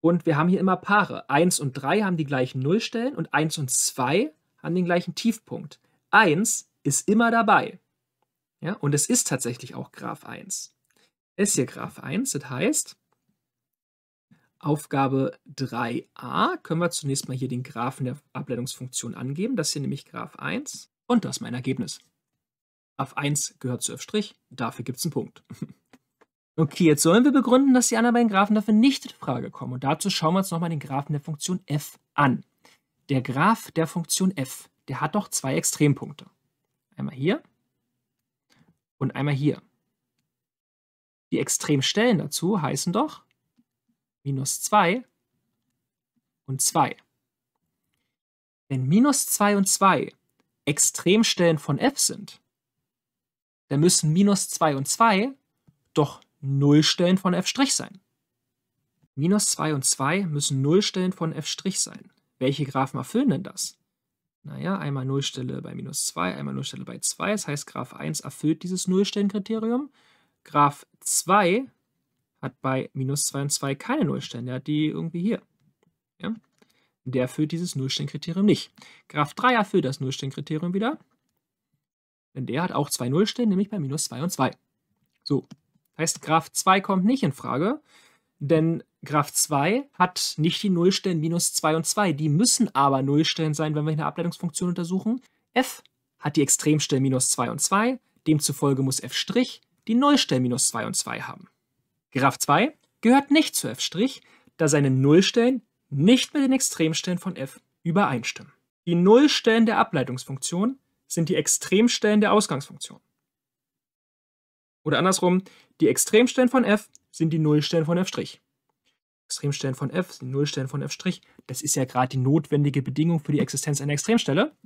Und wir haben hier immer Paare. 1 und 3 haben die gleichen Nullstellen und 1 und 2 haben den gleichen Tiefpunkt. 1 ist immer dabei. Ja, und es ist tatsächlich auch Graph 1. Es ist hier Graph 1, das heißt, Aufgabe 3a können wir zunächst mal hier den Graphen der Ableitungsfunktion angeben. Das hier nämlich Graph 1 und das ist mein Ergebnis. Auf 1 gehört zu F', dafür gibt es einen Punkt. Okay, jetzt sollen wir begründen, dass die anderen beiden Graphen dafür nicht in Frage kommen. Und dazu schauen wir uns nochmal den Graphen der Funktion f an. Der Graph der Funktion f, der hat doch zwei Extrempunkte. Einmal hier und einmal hier. Die Extremstellen dazu heißen doch minus 2 und 2. Wenn minus 2 und 2 Extremstellen von f sind, dann müssen minus 2 und 2 doch Nullstellen von f' sein. Minus 2 und 2 müssen Nullstellen von f' sein. Welche Graphen erfüllen denn das? Naja, einmal Nullstelle bei minus 2, einmal Nullstelle bei 2. Das heißt, Graph 1 erfüllt dieses Nullstellenkriterium. Graph 2 hat bei minus 2 und 2 keine Nullstellen. Der hat die irgendwie hier. Ja? Der erfüllt dieses Nullstellenkriterium nicht. Graph 3 erfüllt das Nullstellenkriterium wieder. Denn der hat auch zwei Nullstellen, nämlich bei minus 2 und 2. So, heißt Graph 2 kommt nicht in Frage, denn Graph 2 hat nicht die Nullstellen minus 2 und 2. Die müssen aber Nullstellen sein, wenn wir eine Ableitungsfunktion untersuchen. f hat die Extremstellen minus 2 und 2, demzufolge muss f' die Nullstellen minus 2 und 2 haben. Graph 2 gehört nicht zu f', da seine Nullstellen nicht mit den Extremstellen von f übereinstimmen. Die Nullstellen der Ableitungsfunktion sind die Extremstellen der Ausgangsfunktion. Oder andersrum, die Extremstellen von f sind die Nullstellen von f'. Extremstellen von f sind Nullstellen von f'. Das ist ja gerade die notwendige Bedingung für die Existenz einer Extremstelle.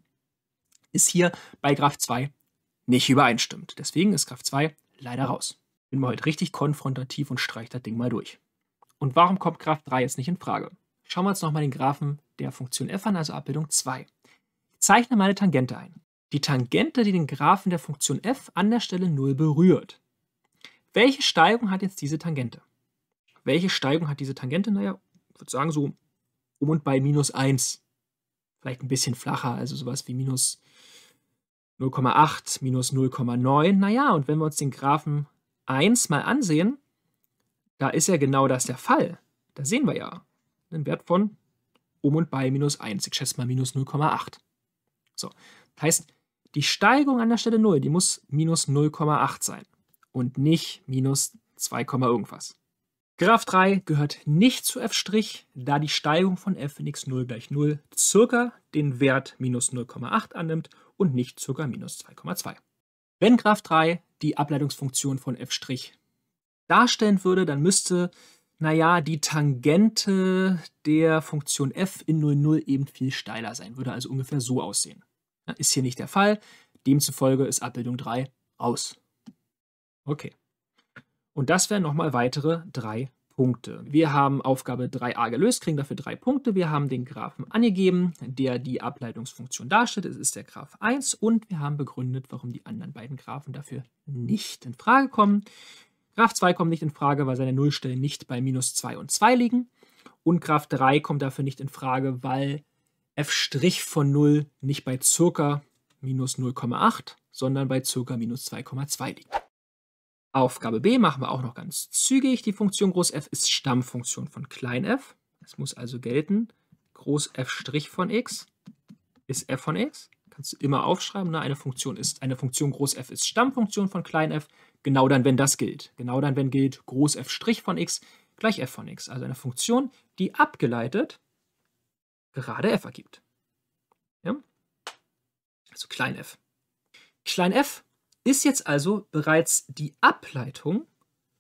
Ist hier bei Graph 2 nicht übereinstimmt. Deswegen ist Graph 2 leider raus. Bin mal heute richtig konfrontativ und streich das Ding mal durch. Und warum kommt Graph 3 jetzt nicht in Frage? Schauen wir uns nochmal den Graphen der Funktion f an, also Abbildung 2. Ich zeichne meine Tangente ein die Tangente, die den Graphen der Funktion f an der Stelle 0 berührt. Welche Steigung hat jetzt diese Tangente? Welche Steigung hat diese Tangente? Naja, ich würde sagen so um und bei minus 1. Vielleicht ein bisschen flacher, also sowas wie minus 0,8, minus 0,9. Naja, und wenn wir uns den Graphen 1 mal ansehen, da ist ja genau das der Fall. Da sehen wir ja einen Wert von um und bei minus 1. Ich schätze mal minus 0,8. So, das heißt, die Steigung an der Stelle 0, die muss minus 0,8 sein und nicht minus 2, irgendwas. Graph 3 gehört nicht zu f', da die Steigung von f in x0 gleich 0 circa den Wert minus 0,8 annimmt und nicht circa minus 2,2. Wenn Graph 3 die Ableitungsfunktion von f' darstellen würde, dann müsste, naja, die Tangente der Funktion f in 0,0 eben viel steiler sein, würde also ungefähr so aussehen. Ist hier nicht der Fall. Demzufolge ist Abbildung 3 raus. Okay. Und das wären nochmal weitere drei Punkte. Wir haben Aufgabe 3a gelöst, kriegen dafür drei Punkte. Wir haben den Graphen angegeben, der die Ableitungsfunktion darstellt. Es ist der Graph 1 und wir haben begründet, warum die anderen beiden Graphen dafür nicht in Frage kommen. Graph 2 kommt nicht in Frage, weil seine Nullstellen nicht bei minus 2 und 2 liegen. Und Graph 3 kommt dafür nicht in Frage, weil f' von 0 nicht bei ca. minus 0,8, sondern bei ca. minus 2,2 liegt. Aufgabe b machen wir auch noch ganz zügig. Die Funktion groß f ist Stammfunktion von klein f. Es muss also gelten, groß f' von x ist f von x. Kannst du immer aufschreiben, ne? eine Funktion ist eine Funktion groß f ist Stammfunktion von klein f. Genau dann, wenn das gilt. Genau dann, wenn gilt groß f' von x gleich f von x. Also eine Funktion, die abgeleitet gerade f ergibt. Ja? Also klein f. Klein f ist jetzt also bereits die Ableitung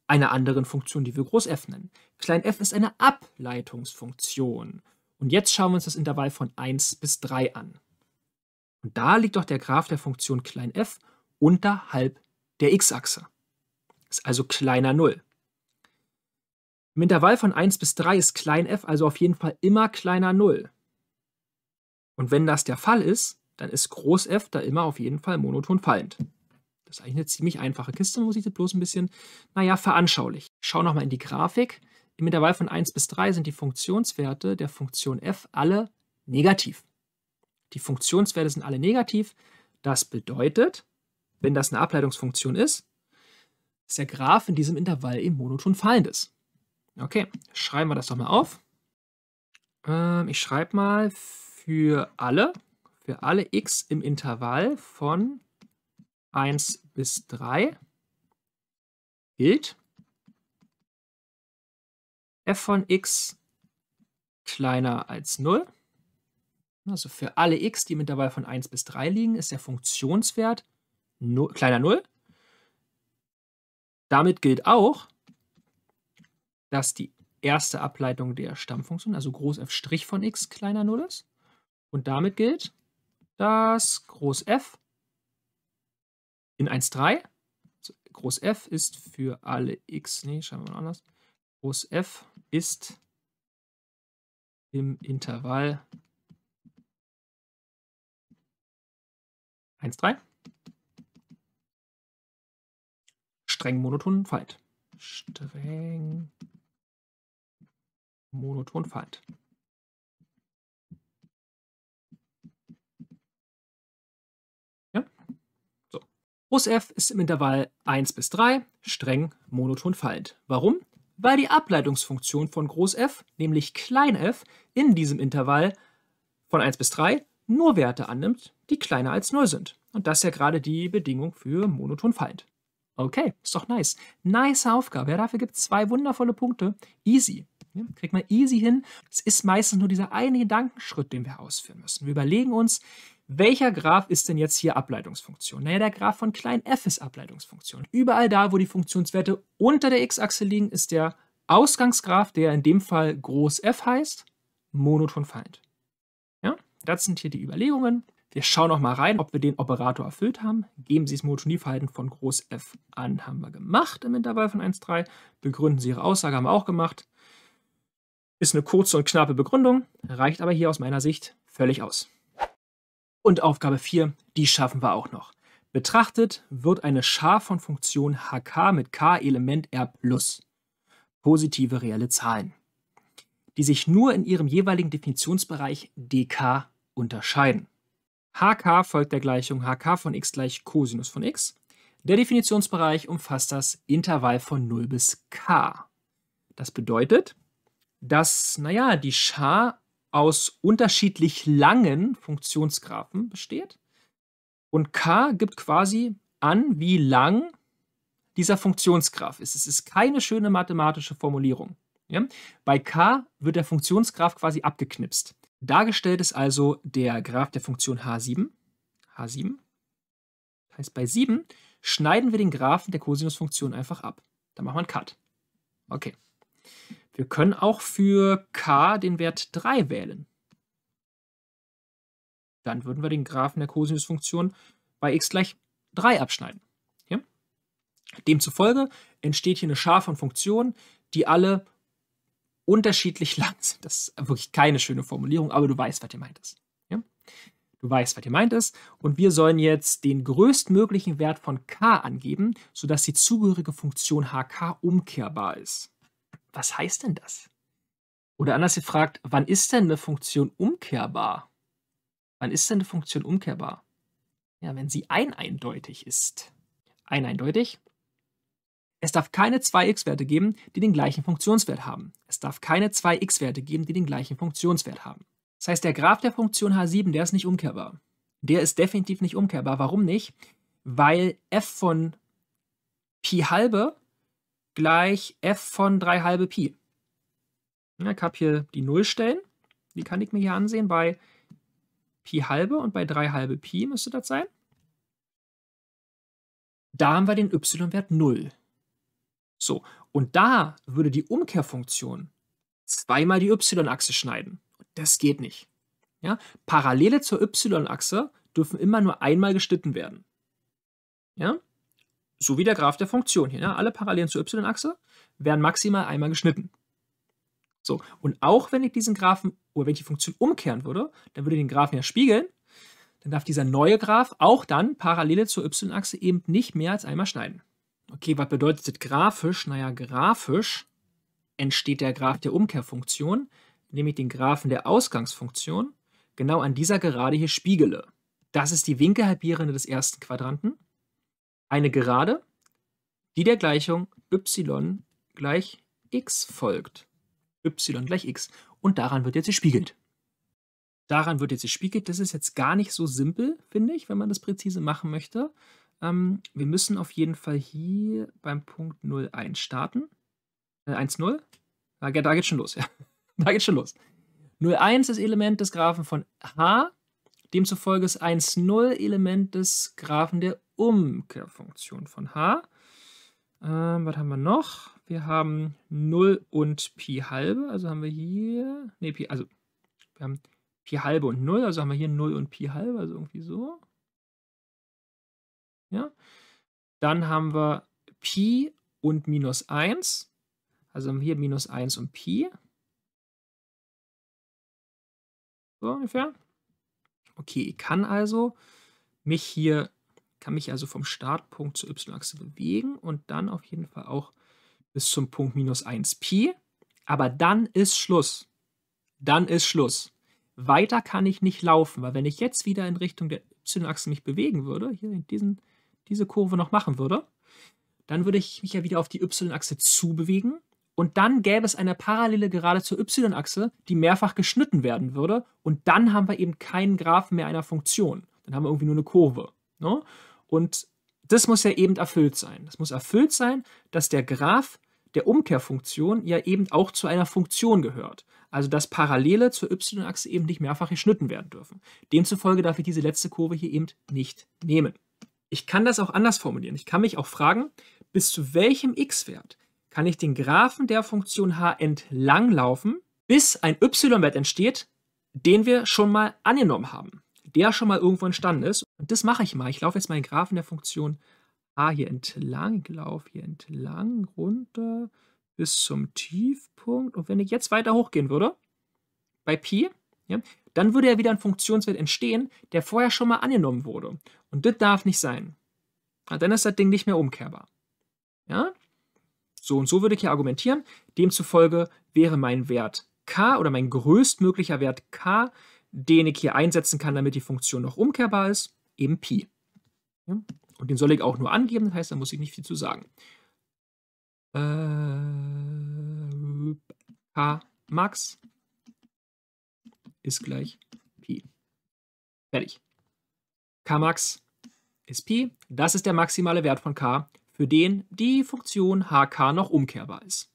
einer anderen Funktion, die wir groß f nennen. Klein f ist eine Ableitungsfunktion. Und jetzt schauen wir uns das Intervall von 1 bis 3 an. Und da liegt doch der Graph der Funktion klein f unterhalb der x-Achse. Ist also kleiner 0. Im Intervall von 1 bis 3 ist klein f also auf jeden Fall immer kleiner 0. Und wenn das der Fall ist, dann ist Groß F da immer auf jeden Fall monoton fallend. Das ist eigentlich eine ziemlich einfache Kiste, muss ich das bloß ein bisschen, naja, veranschaulich. Ich nochmal in die Grafik. Im Intervall von 1 bis 3 sind die Funktionswerte der Funktion f alle negativ. Die Funktionswerte sind alle negativ. Das bedeutet, wenn das eine Ableitungsfunktion ist, dass der Graph in diesem Intervall eben monoton fallend ist. Okay, schreiben wir das doch mal auf. Ähm, ich schreibe mal für alle, für alle x im Intervall von 1 bis 3 gilt f von x kleiner als 0. Also für alle x, die im Intervall von 1 bis 3 liegen, ist der Funktionswert 0, kleiner 0. Damit gilt auch, dass die erste Ableitung der Stammfunktion, also groß f' von x kleiner 0 ist. Und damit gilt, dass Groß F in 1,3, Groß F ist für alle x, nee, schreiben wir mal anders, Groß F ist im Intervall 1,3 streng monotonen Feind. Streng monoton Feind. Groß F ist im Intervall 1 bis 3 streng monoton fallend. Warum? Weil die Ableitungsfunktion von Groß F, nämlich klein f, in diesem Intervall von 1 bis 3 nur Werte annimmt, die kleiner als 0 sind. Und das ist ja gerade die Bedingung für monoton fallend. Okay, ist doch nice. Nice Aufgabe. Ja, dafür gibt es zwei wundervolle Punkte. Easy. Ja, kriegt man easy hin. Es ist meistens nur dieser eine Gedankenschritt, den wir ausführen müssen. Wir überlegen uns, welcher Graph ist denn jetzt hier Ableitungsfunktion? Naja, der Graph von klein f ist Ableitungsfunktion. Überall da, wo die Funktionswerte unter der x-Achse liegen, ist der Ausgangsgraph, der in dem Fall groß f heißt, monoton fallend. Ja, das sind hier die Überlegungen. Wir schauen noch mal rein, ob wir den Operator erfüllt haben. Geben Sie das Monotonieverhalten von groß F an, haben wir gemacht im Intervall von 1,3. Begründen Sie Ihre Aussage, haben wir auch gemacht. Ist eine kurze und knappe Begründung, reicht aber hier aus meiner Sicht völlig aus. Und Aufgabe 4, die schaffen wir auch noch. Betrachtet wird eine Schar von Funktionen hk mit k-Element R plus, positive reelle Zahlen, die sich nur in ihrem jeweiligen Definitionsbereich dk unterscheiden. hk folgt der Gleichung hk von x gleich Cosinus von x. Der Definitionsbereich umfasst das Intervall von 0 bis k. Das bedeutet, dass, naja, die Schar aus unterschiedlich langen Funktionsgraphen besteht. Und K gibt quasi an, wie lang dieser Funktionsgraph ist. Es ist keine schöne mathematische Formulierung. Ja? Bei K wird der Funktionsgraph quasi abgeknipst. Dargestellt ist also der Graph der Funktion H7. H7. Das heißt, bei 7 schneiden wir den Graphen der Cosinusfunktion einfach ab. Da machen wir einen Cut. Okay. Wir können auch für k den Wert 3 wählen. Dann würden wir den Graphen der Cosinus-Funktion bei x gleich 3 abschneiden. Ja? Demzufolge entsteht hier eine Schar von Funktionen, die alle unterschiedlich lang sind. Das ist wirklich keine schöne Formulierung, aber du weißt, was gemeint ist. Ja? Du weißt, was gemeint ist. Und wir sollen jetzt den größtmöglichen Wert von k angeben, sodass die zugehörige Funktion hk umkehrbar ist was heißt denn das? Oder anders gefragt, wann ist denn eine Funktion umkehrbar? Wann ist denn eine Funktion umkehrbar? Ja, wenn sie eineindeutig ist. Eineindeutig. Es darf keine zwei x-Werte geben, die den gleichen Funktionswert haben. Es darf keine zwei x-Werte geben, die den gleichen Funktionswert haben. Das heißt, der Graph der Funktion h7, der ist nicht umkehrbar. Der ist definitiv nicht umkehrbar. Warum nicht? Weil f von Pi halbe gleich f von 3 halbe Pi. Ich habe hier die Nullstellen, die kann ich mir hier ansehen bei Pi halbe und bei 3 halbe Pi müsste das sein. Da haben wir den y-Wert 0. So, und da würde die Umkehrfunktion zweimal die y-Achse schneiden. Das geht nicht. Ja? Parallele zur y-Achse dürfen immer nur einmal geschnitten werden. Ja? so wie der Graph der Funktion hier. Ne? Alle Parallelen zur y-Achse werden maximal einmal geschnitten. So, und auch wenn ich diesen Graphen oder wenn ich die Funktion umkehren würde, dann würde ich den Graphen ja spiegeln, dann darf dieser neue Graph auch dann parallele zur y-Achse eben nicht mehr als einmal schneiden. Okay, was bedeutet das grafisch? Naja, grafisch entsteht der Graph der Umkehrfunktion, indem ich den Graphen der Ausgangsfunktion genau an dieser Gerade hier spiegele. Das ist die Winkelhalbierende des ersten Quadranten eine Gerade, die der Gleichung y gleich x folgt. y gleich x. Und daran wird jetzt gespiegelt. Daran wird jetzt gespiegelt. Das ist jetzt gar nicht so simpel, finde ich, wenn man das präzise machen möchte. Ähm, wir müssen auf jeden Fall hier beim Punkt 01 starten. Äh, 1,0. Da, da geht's schon los, ja. Da geht's schon los. 01 ist Element des Graphen von h Demzufolge ist 1,0 Element des Graphen der Umkehrfunktion von h. Ähm, was haben wir noch? Wir haben 0 und Pi halbe, also haben wir hier, nee, Pi, also wir haben Pi halbe und 0, also haben wir hier 0 und Pi halbe, also irgendwie so. Ja. Dann haben wir Pi und minus 1, also haben wir hier minus 1 und Pi. So ungefähr. Okay, ich kann also mich hier, kann mich also vom Startpunkt zur y-Achse bewegen und dann auf jeden Fall auch bis zum Punkt minus 1pi. Aber dann ist Schluss. Dann ist Schluss. Weiter kann ich nicht laufen, weil wenn ich jetzt wieder in Richtung der y-Achse mich bewegen würde, hier in diesen, diese Kurve noch machen würde, dann würde ich mich ja wieder auf die y-Achse zubewegen und dann gäbe es eine Parallele gerade zur y-Achse, die mehrfach geschnitten werden würde. Und dann haben wir eben keinen Graphen mehr einer Funktion. Dann haben wir irgendwie nur eine Kurve. Ne? Und das muss ja eben erfüllt sein. Das muss erfüllt sein, dass der Graph der Umkehrfunktion ja eben auch zu einer Funktion gehört. Also dass Parallele zur y-Achse eben nicht mehrfach geschnitten werden dürfen. Demzufolge darf ich diese letzte Kurve hier eben nicht nehmen. Ich kann das auch anders formulieren. Ich kann mich auch fragen, bis zu welchem x-Wert kann ich den Graphen der Funktion h entlang laufen, bis ein y-Wert entsteht, den wir schon mal angenommen haben, der schon mal irgendwo entstanden ist. Und das mache ich mal. Ich laufe jetzt mal den Graphen der Funktion h hier entlang, ich laufe hier entlang, runter bis zum Tiefpunkt. Und wenn ich jetzt weiter hochgehen würde, bei Pi, ja, dann würde ja wieder ein Funktionswert entstehen, der vorher schon mal angenommen wurde. Und das darf nicht sein. Dann ist das Ding nicht mehr umkehrbar. Ja? So und so würde ich hier argumentieren. Demzufolge wäre mein Wert k oder mein größtmöglicher Wert k, den ich hier einsetzen kann, damit die Funktion noch umkehrbar ist, eben Pi. Und den soll ich auch nur angeben, das heißt, da muss ich nicht viel zu sagen. Äh, k max ist gleich Pi. Fertig. K max ist Pi. Das ist der maximale Wert von K für den die Funktion hk noch umkehrbar ist.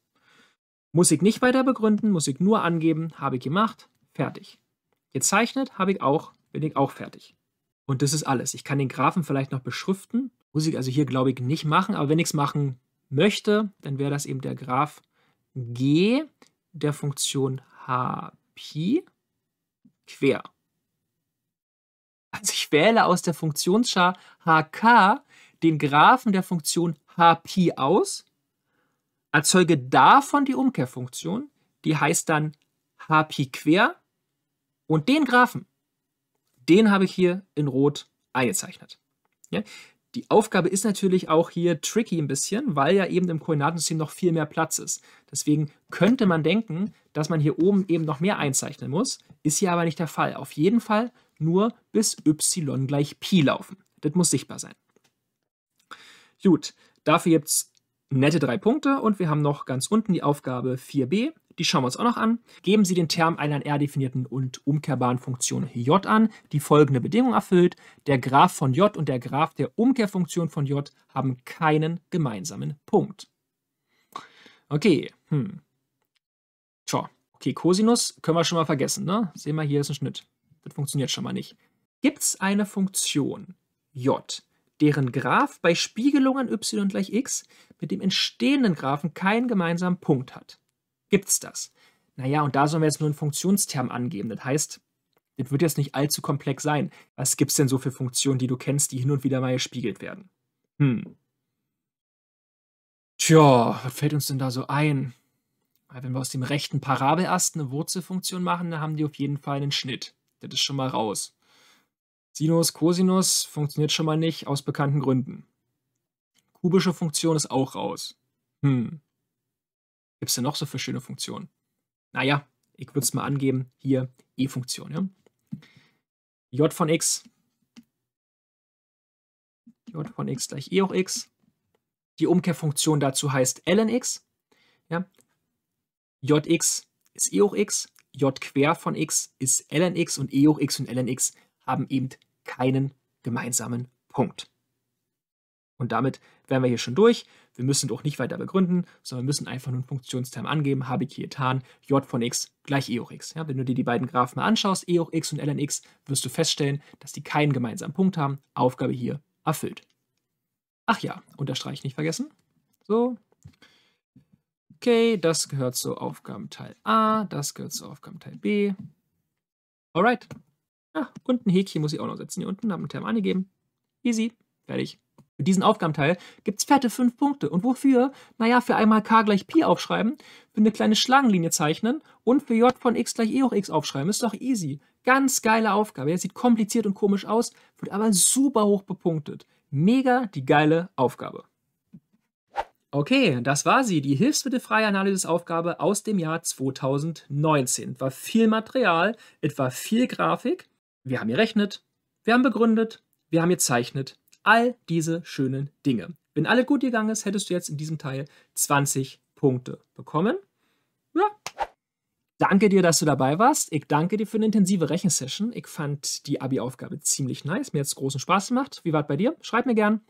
Muss ich nicht weiter begründen, muss ich nur angeben, habe ich gemacht, fertig. Gezeichnet habe ich auch, bin ich auch fertig. Und das ist alles. Ich kann den Graphen vielleicht noch beschriften, muss ich also hier glaube ich nicht machen, aber wenn ich es machen möchte, dann wäre das eben der Graph g der Funktion hπ quer. Also ich wähle aus der Funktionsschar hk den Graphen der Funktion hp aus, erzeuge davon die Umkehrfunktion, die heißt dann hp quer und den Graphen, den habe ich hier in Rot eingezeichnet. Ja? Die Aufgabe ist natürlich auch hier tricky ein bisschen, weil ja eben im Koordinatensystem noch viel mehr Platz ist. Deswegen könnte man denken, dass man hier oben eben noch mehr einzeichnen muss. Ist hier aber nicht der Fall. Auf jeden Fall nur bis y gleich Pi laufen. Das muss sichtbar sein. Gut, dafür gibt es nette drei Punkte und wir haben noch ganz unten die Aufgabe 4b. Die schauen wir uns auch noch an. Geben Sie den Term einer in R definierten und umkehrbaren Funktion J an, die folgende Bedingung erfüllt. Der Graph von J und der Graph der Umkehrfunktion von J haben keinen gemeinsamen Punkt. Okay, hm. Tja, okay, Cosinus können wir schon mal vergessen, ne? Sehen wir, hier ist ein Schnitt. Das funktioniert schon mal nicht. Gibt es eine Funktion J, deren Graph bei Spiegelungen y gleich x mit dem entstehenden Graphen keinen gemeinsamen Punkt hat. Gibt's das? Naja, und da sollen wir jetzt nur einen Funktionsterm angeben. Das heißt, das wird jetzt nicht allzu komplex sein. Was gibt's denn so für Funktionen, die du kennst, die hin und wieder mal gespiegelt werden? Hm. Tja, was fällt uns denn da so ein? Wenn wir aus dem rechten Parabelast eine Wurzelfunktion machen, dann haben die auf jeden Fall einen Schnitt. Das ist schon mal raus. Sinus, Cosinus funktioniert schon mal nicht, aus bekannten Gründen. Kubische Funktion ist auch raus. Hm. Gibt es denn noch so für schöne Funktionen? Naja, ich würde es mal angeben, hier E-Funktion, ja? J von x. J von x gleich E hoch x. Die Umkehrfunktion dazu heißt ln x. Ja? Jx ist E hoch x, J quer von x ist ln x und E hoch x und ln x haben eben keinen gemeinsamen Punkt. Und damit wären wir hier schon durch. Wir müssen doch nicht weiter begründen, sondern müssen einfach nur einen Funktionsterm angeben. Habe ich hier getan. J von x gleich E hoch x. Ja, wenn du dir die beiden Graphen mal anschaust, E hoch x und ln x, wirst du feststellen, dass die keinen gemeinsamen Punkt haben. Aufgabe hier erfüllt. Ach ja, unterstreichen nicht vergessen. So. Okay, das gehört zu Aufgabenteil A, das gehört zu Aufgabenteil B. Alright, Ah, und ein Häkchen muss ich auch noch setzen. Hier unten haben einen Term angegeben. Easy. Fertig. Für diesen Aufgabenteil gibt es fette 5 Punkte. Und wofür? Naja, für einmal k gleich Pi aufschreiben, für eine kleine Schlangenlinie zeichnen und für j von x gleich e hoch x aufschreiben. Ist doch easy. Ganz geile Aufgabe. Ja, sieht kompliziert und komisch aus, wird aber super hoch bepunktet. Mega die geile Aufgabe. Okay, das war sie, die hilfsmittelfreie Analysisaufgabe aus dem Jahr 2019. War viel Material, etwa viel Grafik wir haben gerechnet, wir haben begründet, wir haben gezeichnet. All diese schönen Dinge. Wenn alles gut gegangen ist, hättest du jetzt in diesem Teil 20 Punkte bekommen. Ja. Danke dir, dass du dabei warst. Ich danke dir für eine intensive Rechensession. Ich fand die Abi-Aufgabe ziemlich nice. Mir hat es großen Spaß gemacht. Wie war es bei dir? Schreib mir gern.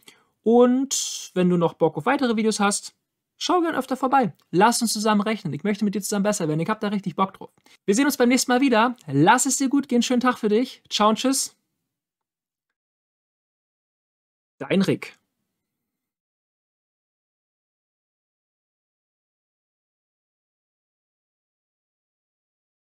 Und wenn du noch Bock auf weitere Videos hast, Schau gern öfter vorbei. Lass uns zusammen rechnen. Ich möchte mit dir zusammen besser werden. Ich habe da richtig Bock drauf. Wir sehen uns beim nächsten Mal wieder. Lass es dir gut gehen. Schönen Tag für dich. Ciao und tschüss. Dein Rick.